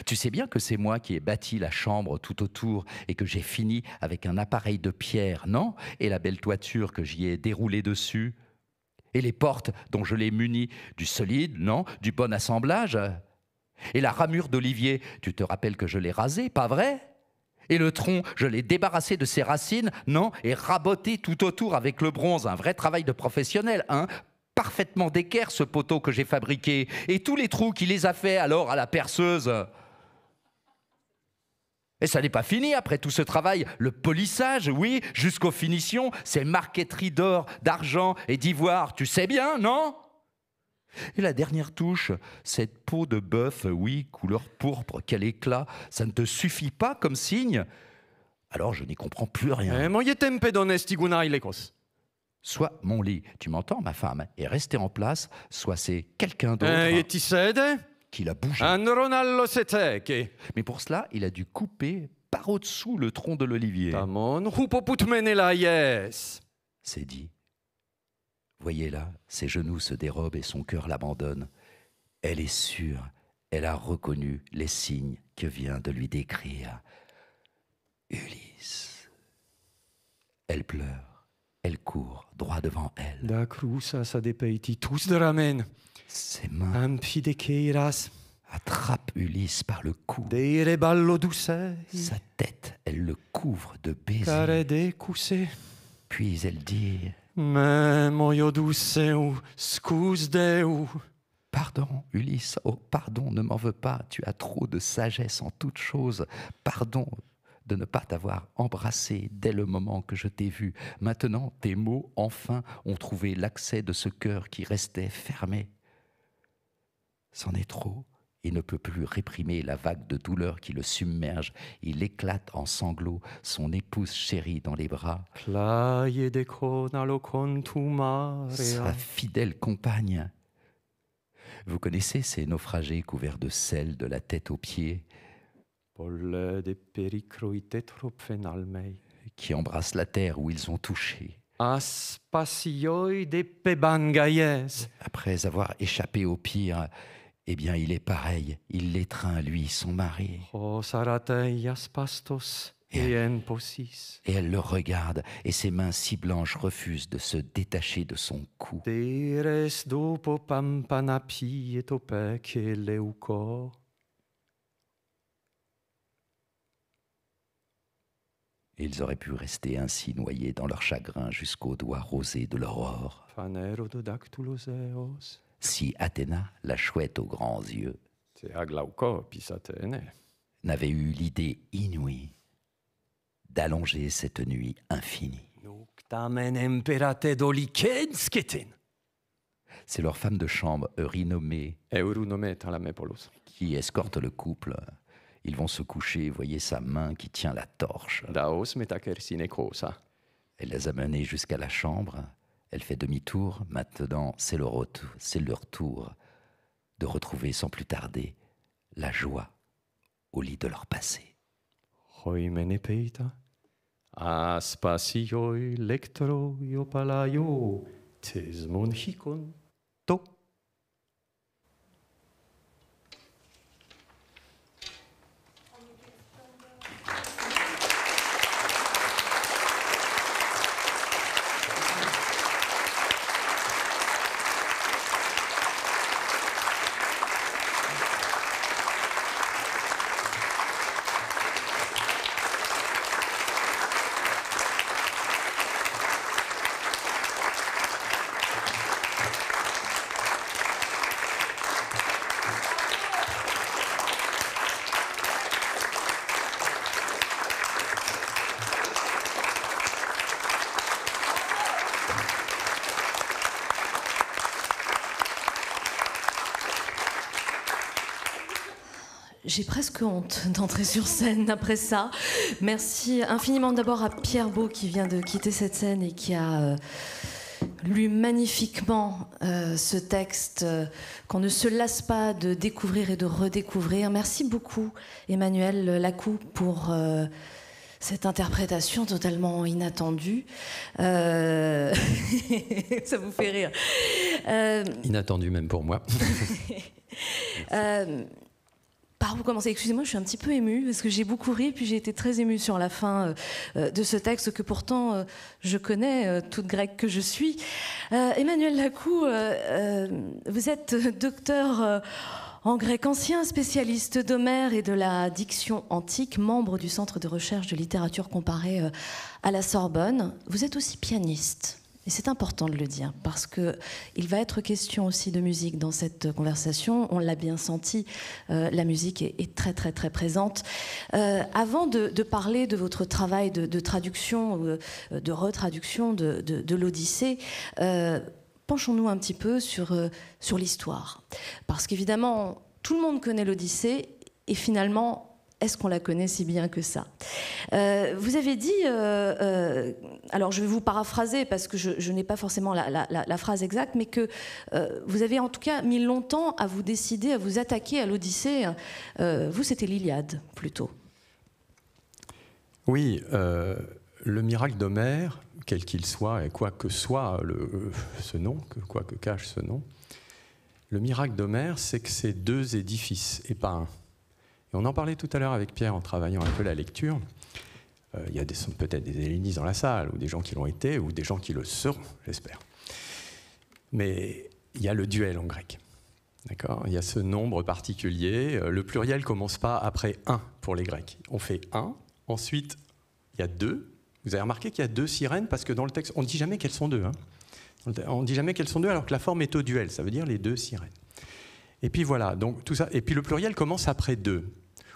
A: tu sais bien que c'est moi qui ai bâti la chambre tout autour et que j'ai fini avec un appareil de pierre, non Et la belle toiture que j'y ai déroulée dessus Et les portes dont je l'ai munie Du solide, non Du bon assemblage Et la ramure d'olivier, tu te rappelles que je l'ai rasée, pas vrai et le tronc, je l'ai débarrassé de ses racines, non, et raboté tout autour avec le bronze, un vrai travail de professionnel, hein Parfaitement d'équerre ce poteau que j'ai fabriqué, et tous les trous qu'il les a faits alors à la perceuse. Et ça n'est pas fini après tout ce travail. Le polissage, oui, jusqu'aux finitions, ces marqueteries d'or, d'argent et d'ivoire, tu sais bien, non et la dernière touche, cette peau de bœuf, oui, couleur pourpre, quel éclat, ça ne te suffit pas comme signe Alors je n'y comprends plus rien. Eh, soit mon lit, tu m'entends ma femme, est resté en place, soit c'est quelqu'un d'autre eh, qui l'a bougé.
B: Mais pour cela, il a dû couper par au-dessous le tronc de l'olivier.
A: C'est dit. Voyez-la, ses genoux se dérobent et son cœur l'abandonne. Elle est sûre, elle a reconnu les signes que vient de lui décrire Ulysse. Elle pleure, elle court droit devant
B: elle. sa tous de ramen. Ses mains attrape Ulysse par le cou. Sa
A: tête, elle le couvre de
B: baisers.
A: Puis elle dit
B: me mon
A: scus Deu. Pardon, Ulysse, oh pardon, ne m'en veux pas, tu as trop de sagesse en toute chose. Pardon de ne pas t'avoir embrassé dès le moment que je t'ai vu. Maintenant, tes mots, enfin, ont trouvé l'accès de ce cœur qui restait fermé. C'en est trop et ne peut plus réprimer la vague de douleur qui le submerge. Il éclate en sanglots, son épouse chérie dans les bras. Sa fidèle compagne. Vous connaissez ces naufragés couverts de sel de la tête aux pieds qui embrassent la terre où ils ont touché. Après avoir échappé au pire, eh bien, il est pareil, il l'étreint, lui, son mari. Et elle, le regarde, et ses mains si blanches refusent de se détacher de son cou. Ils auraient pu rester ainsi noyés dans leur chagrin jusqu'aux doigts rosés de l'aurore si Athéna, la chouette aux grands yeux, n'avait eu l'idée inouïe d'allonger cette nuit infinie. C'est leur femme de chambre, Eurinomée, qui escorte le couple. Ils vont se coucher, voyez sa main qui tient la torche. Elle les a menés jusqu'à la chambre. Elle fait demi-tour. Maintenant, c'est le retour, c'est leur tour de retrouver sans plus tarder la joie au lit de leur passé.
C: J'ai presque honte d'entrer sur scène après ça. Merci infiniment d'abord à Pierre Beau qui vient de quitter cette scène et qui a euh, lu magnifiquement euh, ce texte euh, qu'on ne se lasse pas de découvrir et de redécouvrir. Merci beaucoup Emmanuel Lacou pour cette interprétation totalement inattendue. Ça vous fait rire.
B: Inattendue même pour moi.
C: Ah, commencer, excusez-moi, je suis un petit peu émue parce que j'ai beaucoup ri, puis j'ai été très émue sur la fin euh, euh, de ce texte que pourtant euh, je connais, toute grecque que je suis. Emmanuel Lacou, vous êtes docteur en grec ancien, spécialiste d'Homère et de la diction antique, membre du Centre de recherche de littérature comparée à la Sorbonne. Vous êtes aussi pianiste. Et c'est important de le dire parce que il va être question aussi de musique dans cette conversation. On l'a bien senti, euh, la musique est, très très très présente. Euh, avant de, parler de votre travail de, traduction, euh, de, retraduction de, l'Odyssée. penchons-nous un petit peu sur, sur l'histoire. Parce qu'évidemment, tout le monde connaît l'Odyssée et finalement, est-ce qu'on la connaît si bien que ça euh, Vous avez dit, euh, euh, alors je vais vous paraphraser parce que je, n'ai pas forcément la, phrase exacte, mais que vous avez en tout cas mis longtemps à vous décider, à vous attaquer à l'Odyssée. vous, c'était l'Iliade plutôt.
B: Oui, le miracle d'Homère, quel qu'il soit, et quoi que soit ce nom, quoi que cache ce nom, le miracle d'Homère, c'est que c'est deux édifices et pas un on en parlait tout à l'heure avec Pierre en travaillant un peu la lecture. Euh, il y a peut-être des hellénistes dans la salle, ou des gens qui l'ont été, ou des gens qui le seront, j'espère. Mais il y a le duel en grec. D'accord Il y a ce nombre particulier. Euh, le pluriel commence pas après 1 pour les Grecs. On fait un », ensuite il y a deux ». Vous avez remarqué qu'il y a deux sirènes parce que dans le texte, on ne dit jamais qu'elles sont deux. Hein. on ne dit jamais qu'elles sont deux alors que la forme est au duel, ça veut dire les deux sirènes. Et puis voilà, donc tout ça. Et puis le pluriel commence après deux ».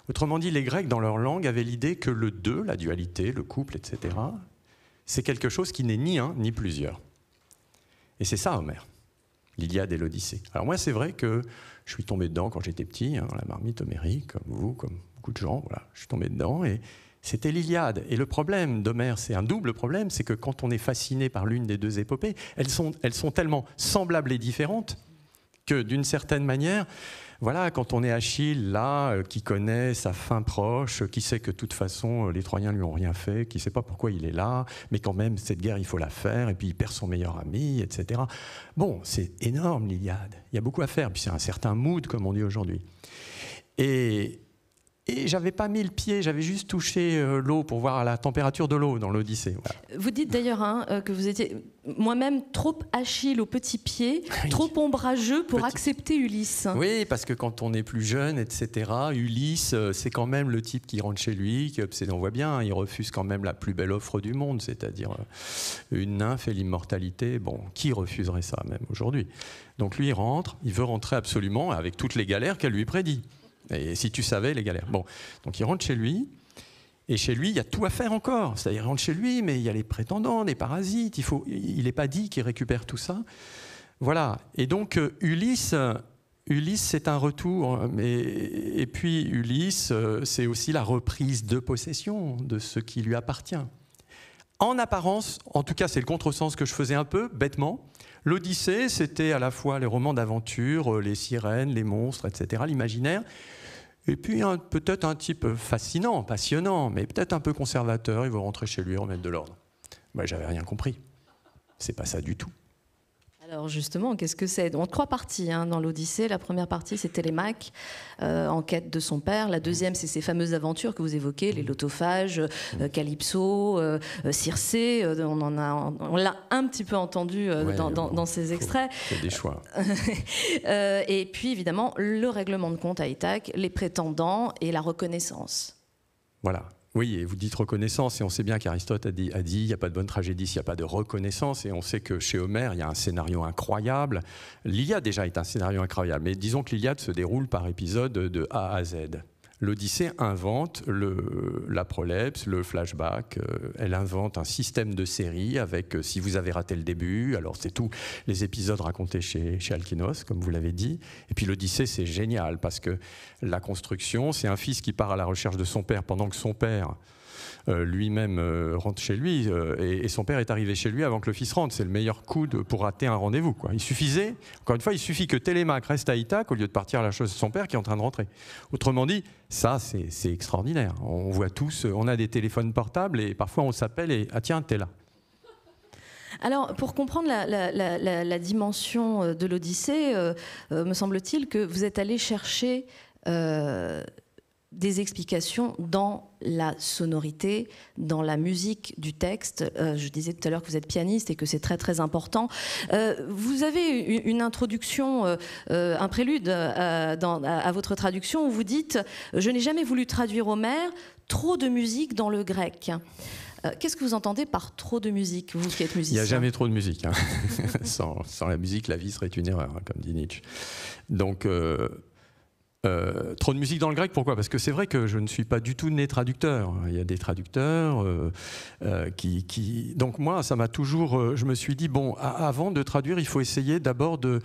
B: Autrement dit, les Grecs, dans leur langue, avaient l'idée que le deux, la dualité, le couple, etc., c'est quelque chose qui n'est ni un ni plusieurs. Et c'est ça, Homère, l'Iliade et l'Odyssée. Alors moi, c'est vrai que je suis tombé dedans quand j'étais petit, hein, la marmite homérique, comme vous, comme beaucoup de gens, voilà, je suis tombé dedans, et c'était l'Iliade. Et le problème d'Homère, c'est un double problème, c'est que quand on est fasciné par l'une des deux épopées, elles sont, elles sont tellement semblables et différentes que d'une certaine manière, voilà, quand on est Achille, là, euh, qui connaît sa fin proche, qui sait que de toute façon, euh, les Troyens lui ont rien fait, qui ne sait pas pourquoi il est là, mais quand même, cette guerre, il faut la faire, et puis il perd son meilleur ami, etc. Bon, c'est énorme, l'Iliade. Il y a beaucoup à faire, puis c'est un certain mood, comme on dit aujourd'hui. Et et j'avais pas mis le pied, j'avais juste touché euh, l'eau pour voir la température de l'eau dans l'Odyssée.
C: Vous dites d'ailleurs hein, euh, que vous étiez moi-même trop Achille au petit pied, trop ombrageux pour accepter Ulysse. Oui,
B: parce que quand on est plus jeune, etc., Ulysse, euh, c'est quand même le type qui rentre chez lui, qui obsédé, on voit bien, il refuse quand même la plus belle offre du monde, c'est-à-dire une nymphe et l'immortalité. Bon, qui refuserait ça même aujourd'hui Donc lui, il rentre, il veut rentrer absolument avec toutes les galères qu'elle lui prédit. Et si tu savais les galères. Bon, donc il rentre chez lui. Et chez lui, il y a tout à faire encore. C'est-à-dire, il rentre chez lui, mais il y a les prétendants, les parasites. Il n'est il pas dit qu'il récupère tout ça. Voilà. Et donc, euh, Ulysse, Ulysse, c'est un retour. Mais, et puis, Ulysse, euh, c'est aussi la reprise de possession de ce qui lui appartient. En apparence, en tout cas, c'est le contresens que je faisais un peu, bêtement. L'Odyssée, c'était à la fois les romans d'aventure, euh, les sirènes, les monstres, etc., l'imaginaire. Et puis peut-être un type fascinant, passionnant, mais peut-être un peu conservateur, il va rentrer chez lui, remettre de l'ordre. Moi, j'avais rien compris. C'est pas ça du tout.
C: Alors justement, qu'est-ce que c'est En trois parties hein, dans l'Odyssée. La première partie, c'est Télémaque euh, en quête de son père. La deuxième, c'est ces fameuses aventures que vous évoquez, les mmh. lotophages, euh, mmh. Calypso, euh, Circé. on l'a un petit peu entendu dans, dans, ces extraits. C'est des choix. et puis évidemment, le règlement de compte à Ithac, les prétendants et la reconnaissance.
B: Voilà. Oui, et vous dites reconnaissance, et on sait bien qu'Aristote a dit, il n'y a pas de bonne tragédie s'il n'y a pas de reconnaissance, et on sait que chez Homère, il y a un scénario incroyable. L'Iliade déjà est un scénario incroyable, mais disons que l'Iliade se déroule par épisode de A à Z l'Odyssée invente la prolepse, le flashback, euh, elle invente un système de série avec euh, si vous avez raté le début, alors c'est tous les épisodes racontés chez, chez Alkinos, comme vous l'avez dit. Et puis l'Odyssée, c'est génial parce que la construction, c'est un fils qui part à la recherche de son père pendant que son père euh, lui-même euh, rentre chez lui euh, et, son père est arrivé chez lui avant que le fils rentre. C'est le meilleur coup pour rater un rendez-vous. Quoi. Il suffisait, encore une fois, il suffit que Télémaque reste à Itac, au lieu de partir à la chose de son père qui est en train de rentrer. Autrement dit, ça, c'est, extraordinaire. On voit tous, on a des téléphones portables et parfois on s'appelle et ah tiens, t'es là.
C: Alors, pour comprendre la, dimension de l'Odyssée, me semble-t-il que vous êtes allé chercher des explications dans la sonorité, dans la musique du texte. Euh, je disais tout à l'heure que vous êtes pianiste et que c'est très très important. Euh, vous avez une, introduction, euh, un prélude à, votre traduction où vous dites Je n'ai jamais voulu traduire Homère, trop de musique dans le grec. Qu'est-ce que vous entendez par trop de musique, vous qui êtes musicien Il n'y a jamais
B: trop de musique. Hein. sans, sans, la musique, la vie serait une erreur, hein, comme dit Nietzsche. Donc, euh, trop de musique dans le grec, pourquoi Parce que c'est vrai que je ne suis pas du tout né traducteur. Il y a des traducteurs euh, euh, qui, Donc moi, ça m'a toujours... je me suis dit, bon, avant de traduire, il faut essayer d'abord de,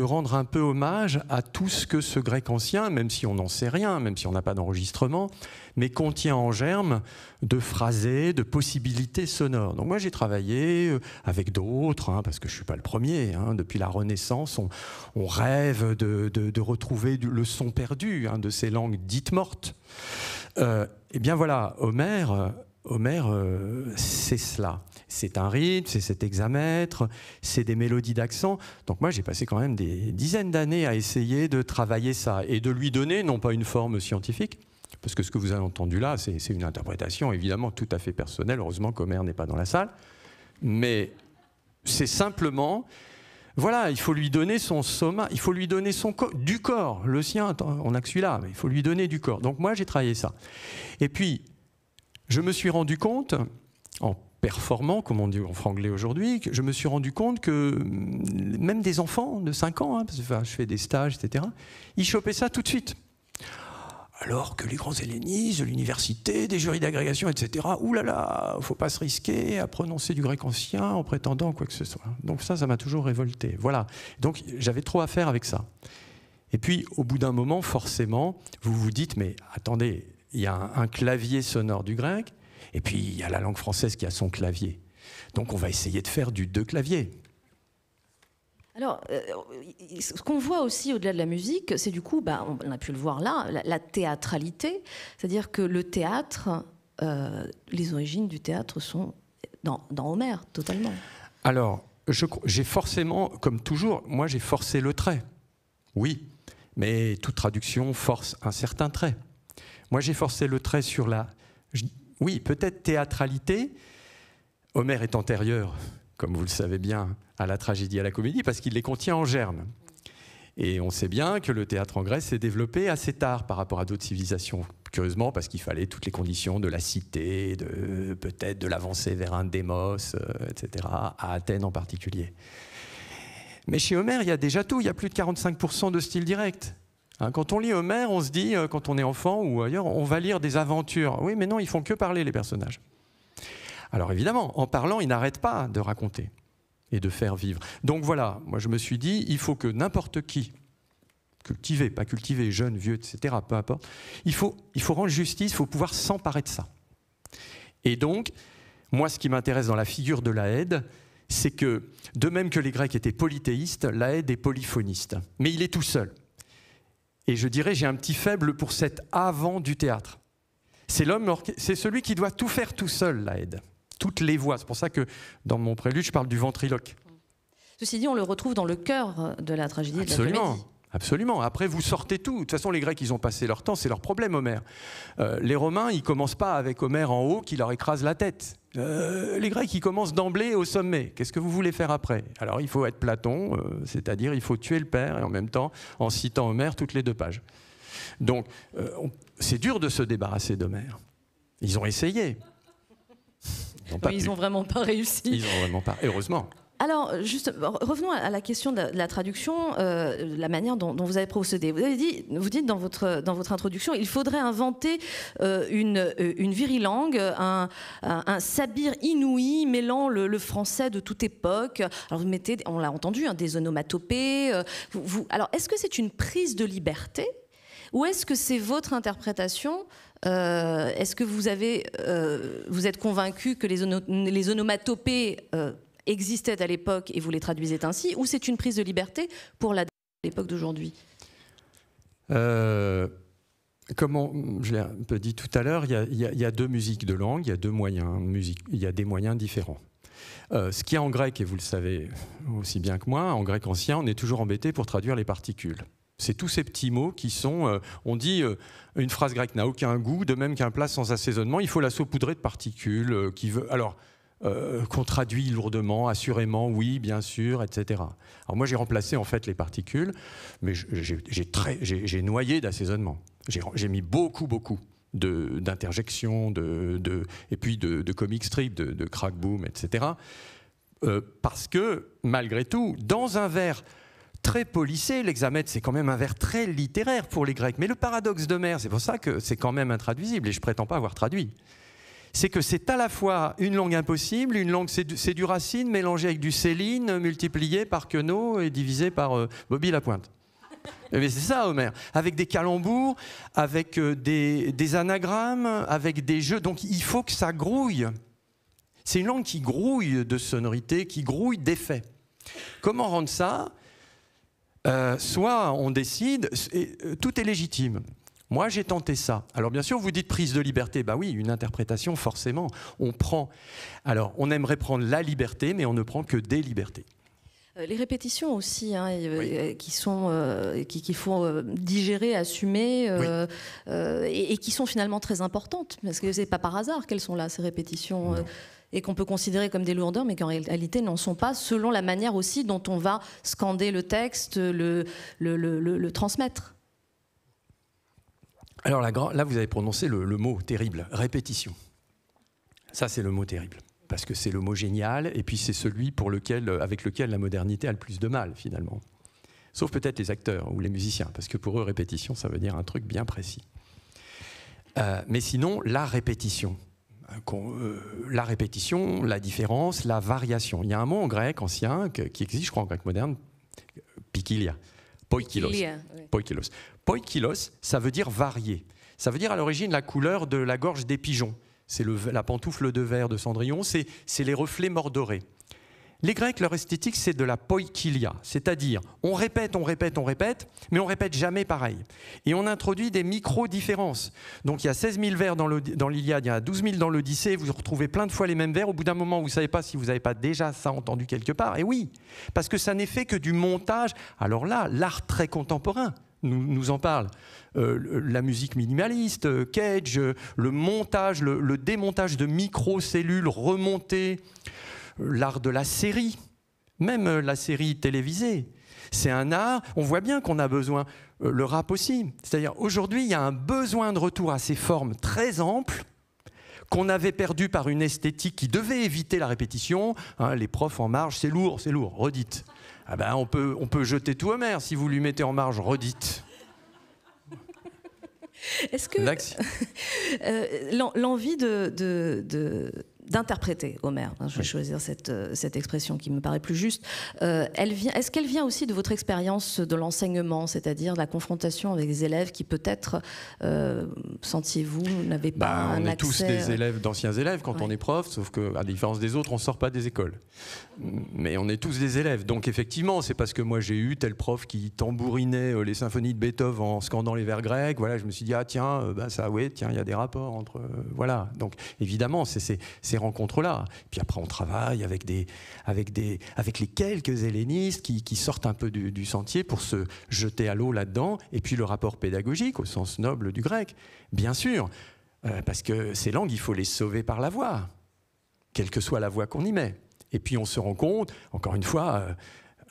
B: rendre un peu hommage à tout ce que ce grec ancien, même si on n'en sait rien, même si on n'a pas d'enregistrement, mais contient en germe de phrasés, de possibilités sonores. Donc moi j'ai travaillé euh, avec d'autres, hein, parce que je ne suis pas le premier. Hein. depuis la Renaissance, on, rêve de, retrouver le son perdu hein, de ces langues dites mortes. Euh, eh bien voilà, Homère, euh, c'est cela. C'est un rythme, c'est cet hexamètre, c'est des mélodies d'accent. Donc moi, j'ai passé quand même des dizaines d'années à essayer de travailler ça et de lui donner non pas une forme scientifique, parce que ce que vous avez entendu là, c'est une interprétation évidemment tout à fait personnelle. Heureusement qu'Omer n'est pas dans la salle. Mais c'est simplement, voilà, il faut lui donner son soma, il faut lui donner son du corps, le sien, on a que celui-là, mais il faut lui donner du corps. Donc moi, j'ai travaillé ça. Et puis, je me suis rendu compte, en performant, comme on dit en franglais aujourd'hui, je me suis rendu compte que hum, même des enfants de 5 ans, hein, parce que, je fais des stages, etc., ils chopaient ça tout de suite. Alors que les grands hellénistes, l'université, des jurys d'agrégation, etc., oulala, là là, faut pas se risquer à prononcer du grec ancien en prétendant quoi que ce soit. Donc ça, ça m'a toujours révolté. Voilà. Donc j'avais trop à faire avec ça. Et puis, au bout d'un moment, forcément, vous vous dites, mais attendez, il y a un clavier sonore du grec, et puis il y a la langue française qui a son clavier. Donc on va essayer de faire du deux claviers.
C: Alors, euh, euh, ce qu'on voit aussi au-delà de la musique, c'est du coup, bah, on a pu le voir là, la, théâtralité, c'est-à-dire que le théâtre, euh, les origines du théâtre sont dans, dans Homère, totalement.
B: Alors, j'ai forcément, comme toujours, moi j'ai forcé le trait. Oui, mais toute traduction force un certain trait. Moi j'ai forcé le trait sur la, oui, peut-être théâtralité. Homère est antérieur comme vous le savez bien, à la tragédie, à la comédie, parce qu'il les contient en germe. Et on sait bien que le théâtre en Grèce s'est développé assez tard par rapport à d'autres civilisations, curieusement parce qu'il fallait toutes les conditions de la cité, de peut-être de l'avancée vers un démos, euh, etc., à Athènes en particulier. Mais chez Homère, il y a déjà tout, il y a plus de 45% de style direct. Hein, quand on lit Homère, on se dit, euh, quand on est enfant ou ailleurs, on va lire des aventures. Oui, mais non, ils font que parler les personnages. Alors évidemment, en parlant, il n'arrête pas de raconter et de faire vivre. Donc voilà, moi je me suis dit, il faut que n'importe qui, cultivé, pas cultivé, jeune, vieux, etc., peu importe, il faut, il faut rendre justice, il faut pouvoir s'emparer de ça. Et donc, moi ce qui m'intéresse dans la figure de la aide, c'est que, de même que les Grecs étaient polythéistes, la est polyphoniste. Mais il est tout seul. Et je dirais, j'ai un petit faible pour cet avant du théâtre. C'est l'homme, c'est celui qui doit tout faire tout seul, la aide toutes les voix. C'est pour ça que dans mon prélude, je parle du ventriloque.
C: Ceci dit, on le retrouve dans le cœur de la tragédie Absolument. de la
B: Absolument. Après, vous sortez tout. De toute façon, les Grecs, ils ont passé leur temps, c'est leur problème, Homère. Euh, les Romains, ils commencent pas avec Homère en haut qui leur écrase la tête. Euh, les Grecs, ils commencent d'emblée au sommet. Qu'est-ce que vous voulez faire après Alors, il faut être Platon, euh, c'est-à-dire il faut tuer le père et en même temps, en citant Homère toutes les deux pages. Donc, c'est dur de se débarrasser d'Homère. Ils ont essayé. Ils n'ont
C: vraiment pas réussi. Ils
B: n'ont vraiment pas. Heureusement.
C: Alors, juste, revenons à la question de la, traduction, euh, la manière dont, vous avez procédé. Vous avez dit, vous dites dans votre dans votre introduction, il faudrait inventer euh, une euh, une virilangue, un, un, sabir inouï mêlant le, français de toute époque. Alors vous mettez, on l'a entendu, hein, des onomatopées. alors, est-ce que c'est une prise de liberté ou est-ce que c'est votre interprétation euh, est-ce que euh, vous, êtes convaincu que les, onomatopées euh, existaient à l'époque et vous les traduisez ainsi, ou c'est une prise de liberté pour l'époque d'aujourd'hui
B: comme je l'ai un peu dit tout à l'heure, il y, a deux musiques de langue, il y a deux moyens, il y a des moyens différents. ce qui est en grec, et vous le savez aussi bien que moi, en grec ancien, on est toujours embêté pour traduire les particules. C'est tous ces petits mots qui sont, euh, on dit, euh, une phrase grecque n'a aucun goût, de même qu'un plat sans assaisonnement, il faut la saupoudrer de particules euh, qui veut. Alors, qu'on traduit lourdement, assurément, oui, bien sûr, etc. Alors moi, j'ai remplacé en fait les particules, mais j'ai noyé d'assaisonnement. J'ai mis beaucoup, beaucoup d'interjections, de, et puis de, comic strip, de, crack boom, etc. parce que, malgré tout, dans un verre très policé. L'hexamètre, c'est quand même un vers très littéraire pour les Grecs. Mais le paradoxe d'Homère, c'est pour ça que c'est quand même intraduisible, et je prétends pas avoir traduit. C'est que c'est à la fois une langue impossible, une langue, c'est du, racine mélangé avec du céline, multiplié par Queneau et divisé par euh, Bobby Lapointe. Mais c'est ça, Homère, avec des calembours, avec euh, des, des, anagrammes, avec des jeux. Donc il faut que ça grouille. C'est une langue qui grouille de sonorités, qui grouille d'effets. Comment rendre ça euh, soit on décide, euh, tout est légitime. Moi, j'ai tenté ça. Alors, bien sûr, vous dites prise de liberté. Bah oui, une interprétation, forcément. On prend. Alors, on aimerait prendre la liberté, mais on ne prend que des libertés.
C: Euh, les répétitions aussi, hein, qui sont, qui, font digérer, assumer, et, qui sont finalement très importantes, parce que c'est pas par hasard qu'elles sont là ces répétitions et qu'on peut considérer comme des lourdeurs, mais qu'en réalité n'en sont pas, selon la manière aussi dont on va scander le texte, le, transmettre.
B: Alors là, là, vous avez prononcé le mot terrible, répétition. Ça, c'est le mot terrible parce que c'est le mot génial, et puis c'est celui pour lequel, avec lequel la modernité a le plus de mal, finalement. Sauf peut-être les acteurs ou les musiciens, parce que pour eux, répétition, ça veut dire un truc bien précis. Euh, mais sinon, la répétition, euh, euh, la répétition, la différence, la variation. Il y a un mot en grec ancien qui existe, je crois, en grec moderne, pikilia, poikilos. Poikilos. ça veut dire varier. Ça veut dire à l'origine la couleur de la gorge des pigeons. C'est la pantoufle de verre de Cendrillon, c'est les reflets mordorés. Les Grecs, leur esthétique, c'est de la poikilia, c'est-à-dire on répète, on répète, on répète, mais on répète jamais pareil. Et on introduit des micro-différences. Donc il y a 16 000 vers dans l'Iliade, il y a 12 000 dans l'Odyssée, vous retrouvez plein de fois les mêmes vers. Au bout d'un moment, vous ne savez pas si vous n'avez pas déjà ça entendu quelque part. Et oui, parce que ça n'est fait que du montage. Alors là, l'art très contemporain. Nous, en parle. Euh, la musique minimaliste, euh, Cage, euh, le montage, le, démontage de micro-cellules remontées, l'art de la série, même la série télévisée. C'est un art, on voit bien qu'on a besoin, euh, le rap aussi. C'est-à-dire aujourd'hui, il y a un besoin de retour à ces formes très amples qu'on avait perdu par une esthétique qui devait éviter la répétition. Hein, les profs en marge, c'est lourd, c'est lourd, redite Ah ben, on, peut, on peut jeter tout mer. si vous lui mettez en marge, redite
C: Est-ce que euh, l'envie de, de, d'interpréter Homère. Hein, je vais choisir cette, euh, cette, expression qui me paraît plus juste. Euh, est-ce qu'elle vient aussi de votre expérience de l'enseignement, c'est-à-dire la confrontation avec des élèves qui peut-être, euh, sentiez-vous, n'avaient pas ben, on est tous des
B: élèves, d'anciens élèves quand on est prof, sauf qu'à la différence des autres, on sort pas des écoles. Mais on est tous des élèves. Donc effectivement, c'est parce que moi j'ai eu tel prof qui tambourinait les symphonies de Beethoven en scandant les vers grecs. Voilà, je me suis dit ah tiens, ben ça oui, tiens, il y a des rapports entre voilà. Donc évidemment, c'est rencontre là Puis après, on travaille avec, des, avec, des, avec les quelques hellénistes qui, sortent un peu du, sentier pour se jeter à l'eau là-dedans. Et puis le rapport pédagogique, au sens noble du grec, bien sûr, euh, parce que ces langues, il faut les sauver par la voix, quelle que soit la voix qu'on y met. Et puis on se rend compte, encore une fois, euh,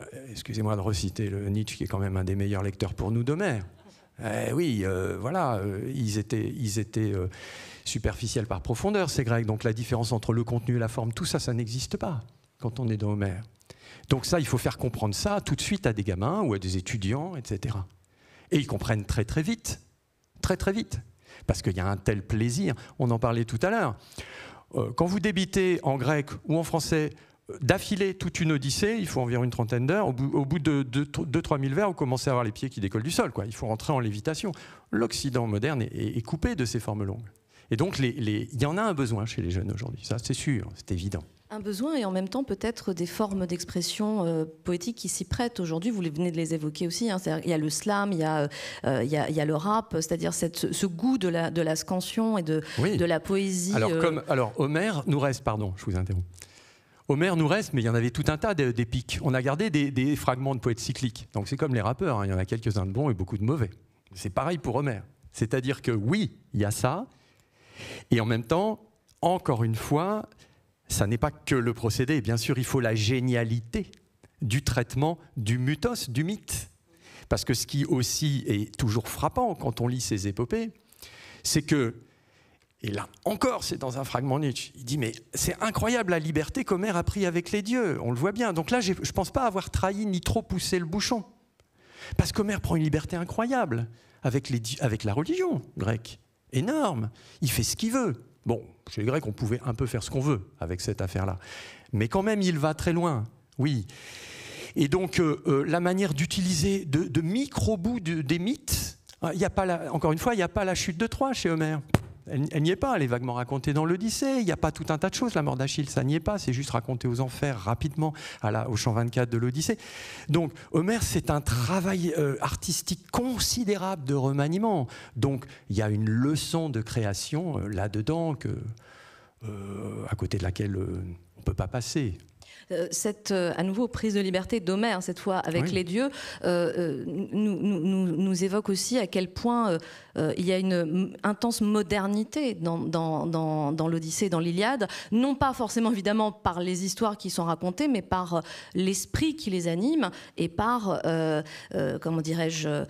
B: euh, excusez-moi de reciter le Nietzsche, qui est quand même un des meilleurs lecteurs pour nous d'Homère. Eh oui, voilà, ils étaient, ils étaient, superficielle par profondeur, c'est grec, Donc la différence entre le contenu et la forme, tout ça, ça n'existe pas quand on est dans Homère. Donc ça, il faut faire comprendre ça tout de suite à des gamins ou à des étudiants, etc. Et ils comprennent très très vite, très très vite, parce qu'il y a un tel plaisir. On en parlait tout à l'heure. Euh, quand vous débitez en grec ou en français euh, d'affiler toute une odyssée, il faut environ une trentaine d'heures. Au bout, de 2-3 000 vers, vous commencez à avoir les pieds qui décollent du sol. Il faut rentrer en lévitation. L'Occident moderne est coupé de ces formes longues. Et donc, il y en a un besoin chez les jeunes aujourd'hui, ça c'est sûr, c'est évident.
C: Un besoin et en même temps peut-être des formes d'expression euh, poétique qui s'y prêtent aujourd'hui. Vous venez de les évoquer aussi. Hein, il y a le slam, il y a, euh, euh, le rap, c'est-à-dire ce goût de la, scansion et de, la poésie. Alors, comme,
B: alors Homer nous reste, pardon, je vous interromps. Homer nous reste, mais il y en avait tout un tas d'épiques. On a gardé des, fragments de poètes cycliques. Donc c'est comme les rappeurs, hein, il y en a quelques-uns de bons et beaucoup de mauvais. C'est pareil pour Homer. C'est-à-dire que oui, il y a ça, et en même temps, encore une fois, ça n'est pas que le procédé. Bien sûr, il faut la génialité du traitement du mutos, du mythe. Parce que ce qui aussi est toujours frappant quand on lit ces épopées, c'est que, et là encore, c'est dans un fragment Nietzsche, il dit Mais c'est incroyable la liberté qu'Homère a pris avec les dieux, on le voit bien. Donc là, je ne pense pas avoir trahi ni trop poussé le bouchon. Parce qu'Homère prend une liberté incroyable avec la religion grecque énorme. Il fait ce qu'il veut. Bon, chez les Grecs, on pouvait un peu faire ce qu'on veut avec cette affaire-là. Mais quand même, il va très loin, oui. Et donc, euh, euh, la manière d'utiliser, de, micro bout des mythes, hein, il y a pas encore une fois, il n'y a pas la chute de Troie chez Homère elle, n'y est pas, elle est vaguement racontée dans l'Odyssée, il n'y a pas tout un tas de choses, la mort d'Achille, ça n'y est pas, c'est juste raconté aux enfers rapidement au champ 24 de l'Odyssée. Donc Homer, c'est un travail euh, artistique considérable de remaniement, donc il y a une leçon de création euh, là-dedans euh, à côté de laquelle on ne peut pas passer.
C: Euh, cette euh, à nouveau prise de liberté d'Homère, cette fois avec les dieux, euh, nous, nous, nous, évoque aussi à quel point il y a une intense modernité dans, dans, l'Odyssée, dans l'Iliade, non pas forcément évidemment par les histoires qui sont racontées, mais par l'esprit qui les anime et par, comment dirais-je,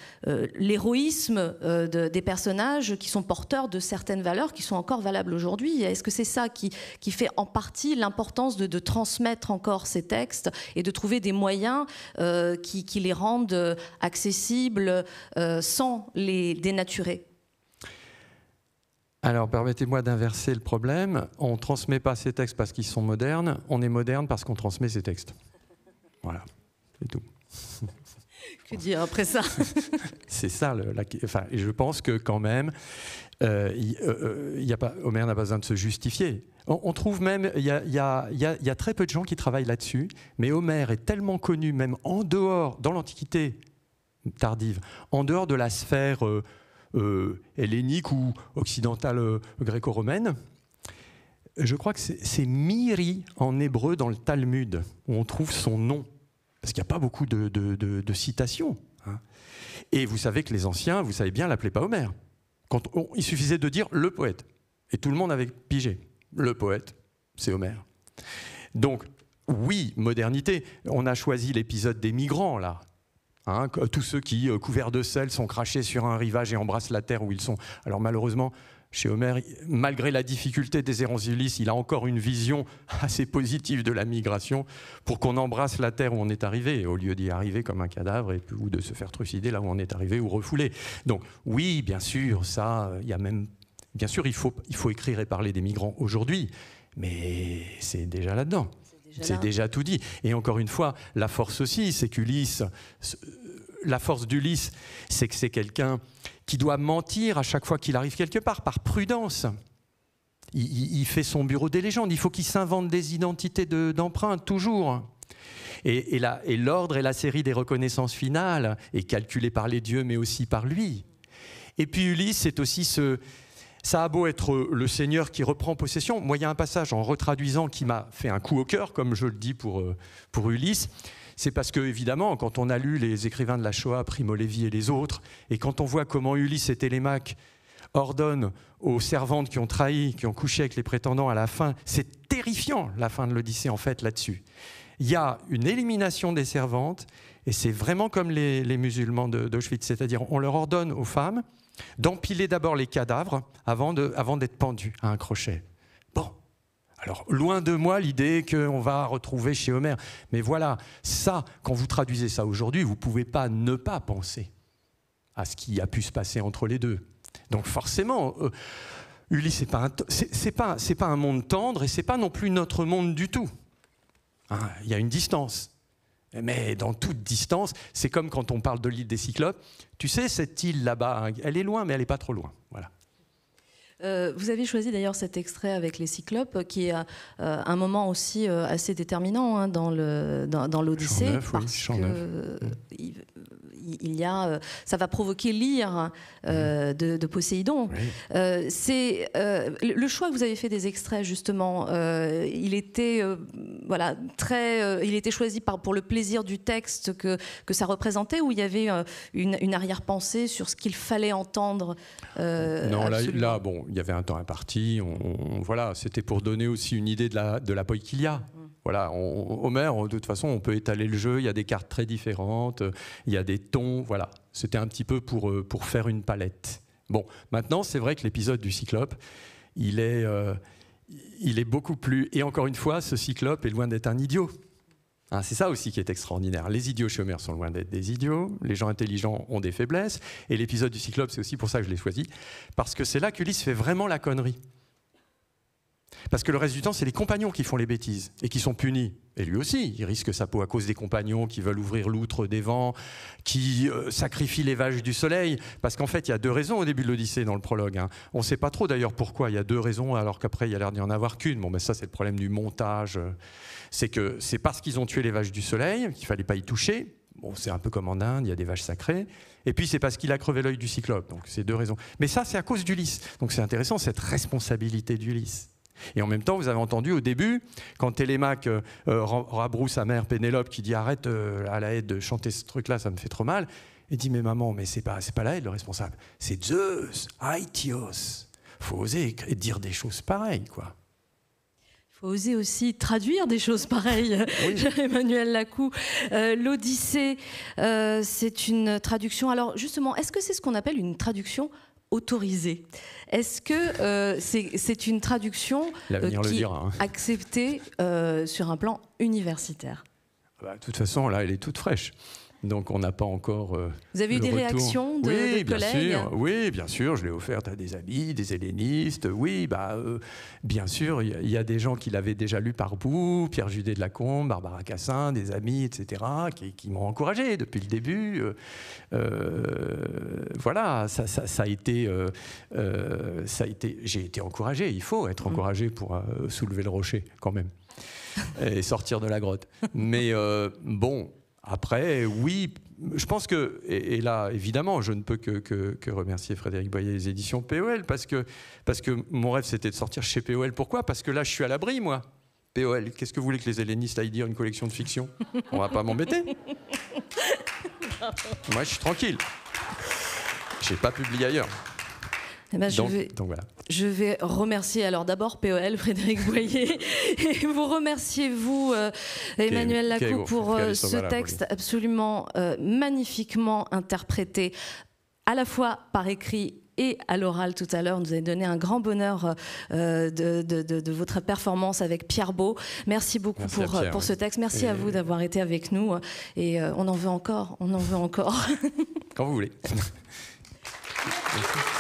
C: l'héroïsme des personnages qui sont porteurs de certaines valeurs qui sont encore valables aujourd'hui. Est-ce que c'est ça qui, qui fait en partie l'importance de, de transmettre encore ces textes et de trouver des moyens euh, qui, les rendent euh, accessibles euh, sans les dénaturer
B: alors, permettez-moi d'inverser le problème. On ne transmet pas ces textes parce qu'ils sont modernes, on est moderne parce qu'on transmet ces textes. Voilà, c'est tout.
C: Que dire après ça
B: C'est ça, enfin, je pense que quand même, il euh, euh, euh, a pas, Homer n'a pas besoin de se justifier. On, trouve même, il y, a, très peu de gens qui travaillent là-dessus, mais Homer est tellement connu, même en dehors, dans l'Antiquité tardive, en dehors de la sphère hellénique ou occidentale gréco-romaine. Je crois que c'est Miri en hébreu dans le Talmud, où on trouve son nom, parce qu'il n'y a pas beaucoup de, citations. Hein. Et vous savez que les anciens, vous savez bien, l'appelaient pas Homère il suffisait de dire le poète. Et tout le monde avait pigé. Le poète, c'est Homère. Donc, oui, modernité. On a choisi l'épisode des migrants, là. Hein, tous ceux qui, euh, couverts de sel, sont crachés sur un rivage et embrassent la terre où ils sont. Alors malheureusement, chez Homer, malgré la difficulté des Ulysse, il a encore une vision assez positive de la migration pour qu'on embrasse la terre où on est arrivé, au lieu d'y arriver comme un cadavre et, ou de se faire trucider là où on est arrivé ou refoulé. Donc oui, bien sûr, ça, il y a même... Bien sûr, il faut, il faut écrire et parler des migrants aujourd'hui, mais c'est déjà là-dedans. C'est déjà tout dit. Et encore une fois, la force aussi, c'est qu'Ulysse, la force d'Ulysse, c'est que c'est quelqu'un qui doit mentir à chaque fois qu'il arrive quelque part, par prudence. Il, fait son bureau des légendes. Il faut qu'il s'invente des identités d'emprunt toujours. Et, l'ordre et, la série des reconnaissances finales est calculée par les dieux, mais aussi par lui. Et puis Ulysse, c'est aussi ce, ça a beau être le Seigneur qui reprend possession. Moi, il y a un passage en retraduisant qui m'a fait un coup au cœur, comme je le dis pour, euh, pour Ulysse c'est parce que, évidemment, quand on a lu les écrivains de la Shoah, Primo Levi et les autres, et quand on voit comment Ulysse et Télémaque ordonnent aux servantes qui ont trahi, qui ont couché avec les prétendants à la fin, c'est terrifiant la fin de l'Odyssée, en fait, là-dessus. Il y a une élimination des servantes, et c'est vraiment comme les, musulmans d'Auschwitz, c'est-à-dire on leur ordonne aux femmes d'empiler d'abord les cadavres avant d'être pendues à un crochet. Alors, loin de moi l'idée qu'on va retrouver chez Homère. Mais voilà, ça, quand vous traduisez ça aujourd'hui, vous ne pouvez pas ne pas penser à ce qui a pu se passer entre les deux. Donc forcément, euh, Ulysse, c'est pas, pas, un monde tendre et c'est pas non plus notre monde du tout. Hein, il y a une distance. Mais dans toute distance, c'est comme quand on parle de l'île des Cyclopes. Tu sais, cette île là-bas, hein, elle est loin, mais elle n'est pas trop loin. Voilà.
C: Euh, vous avez choisi d'ailleurs cet extrait avec les Cyclopes, qui est euh, un moment aussi euh, assez déterminant hein, dans l'Odyssée. Dans, il y a, euh, ça va provoquer l'ire euh, mm-hmm. de, de, Poséidon. Euh, c'est le choix que vous avez fait des extraits justement. il était voilà très, il était choisi par, pour le plaisir du texte que, que ça représentait, ou il y avait une, arrière-pensée sur ce qu'il fallait entendre. non,
B: là, bon, il y avait un temps imparti. On, voilà, c'était pour donner aussi une idée de la de la qu'il y a voilà, Homer, de toute façon, on peut étaler le jeu, il y a des cartes très différentes, il y a des tons, voilà. C'était un petit peu pour, euh, faire une palette. Bon, maintenant, c'est vrai que l'épisode du Cyclope, il est, euh, il est beaucoup plus... Et encore une fois, ce Cyclope est loin d'être un idiot. Hein, c'est ça aussi qui est extraordinaire. Les idiots chômeurs sont loin d'être des idiots, les gens intelligents ont des faiblesses, et l'épisode du Cyclope, c'est aussi pour ça que je l'ai choisi, parce que c'est là qu'Ulysse fait vraiment la connerie. Parce que le reste du temps, c'est les compagnons qui font les bêtises et qui sont punis. Et lui aussi, il risque sa peau à cause des compagnons qui veulent ouvrir l'outre des vents, qui euh, sacrifient les vaches du soleil. Parce qu'en fait, il y a deux raisons au début de l'Odyssée dans le prologue. Hein. On ne sait pas trop d'ailleurs pourquoi. Il y a deux raisons, alors qu'après, il y a l'air d'y en avoir qu'une. Bon, mais ben, ça, c'est le problème du montage. C'est que c'est parce qu'ils ont tué les vaches du soleil qu'il fallait pas y toucher. Bon, c'est un peu comme en Inde, il y a des vaches sacrées. Et puis c'est parce qu'il a crevé l'œil du cyclope. Donc c'est deux raisons. Mais ça, c'est à cause d'Ulysse. Donc c'est intéressant cette responsabilité d'Ulysse. Et en même temps, vous avez entendu au début, quand Télémaque euh, euh rabroue sa mère Pénélope qui dit arrête euh, à la aide de chanter ce truc-là, ça me fait trop mal, et dit mais maman, mais c'est pas, c'est pas la haie le responsable, c'est Zeus, Il Faut oser dire des choses pareilles, quoi
C: faut oser aussi traduire des choses pareilles, oui. Emmanuel Lacou. Euh, L'Odyssée, c'est une traduction. Alors justement, est-ce que c'est ce qu'on appelle une traduction autorisé. Est-ce que euh, c'est une traduction euh, qui hein. acceptée euh, sur un plan universitaire
B: bah, De toute façon, là, elle est toute fraîche. Donc on n'a pas encore. Euh, Vous avez eu des réactions de, oui, bien sûr, Oui, bien sûr, je l'ai offerte à des amis, des hellénistes. Oui, bah, euh, bien sûr, il y, a des gens qui l'avaient déjà lu par bout, Pierre Judet de la Combe, Barbara Cassin, des amis, etc., qui, m'ont encouragé depuis le début. Euh, voilà, ça, ça, a été, ça a été, j'ai été encouragé. Il faut être mm. encouragé pour soulever le rocher quand même et sortir de la grotte. Mais bon après, oui, je pense que, et, là, évidemment, je ne peux que, remercier Frédéric Boyer des éditions POL, parce que, parce que mon rêve, c'était de sortir chez POL. Pourquoi Parce que là, je suis à l'abri, moi. POL, qu'est-ce que vous voulez que les hellénistes aillent dire une collection de fiction On va pas m'embêter. moi, je suis tranquille. Je n'ai pas publié ailleurs. Eh ben, je, vais, donc
C: je vais remercier alors d'abord POL, Frédéric Boyer, et vous remerciez vous, euh, Emmanuel Lacoux pour euh, ce texte absolument euh, magnifiquement interprété, à la fois par écrit et à l'oral tout à l'heure. Nous avez donné un grand bonheur de, votre performance avec Pierre Beau. Merci beaucoup pour, ce texte. Merci à vous d'avoir été avec nous. Et on en veut encore, on en veut encore.
B: Quand vous voulez.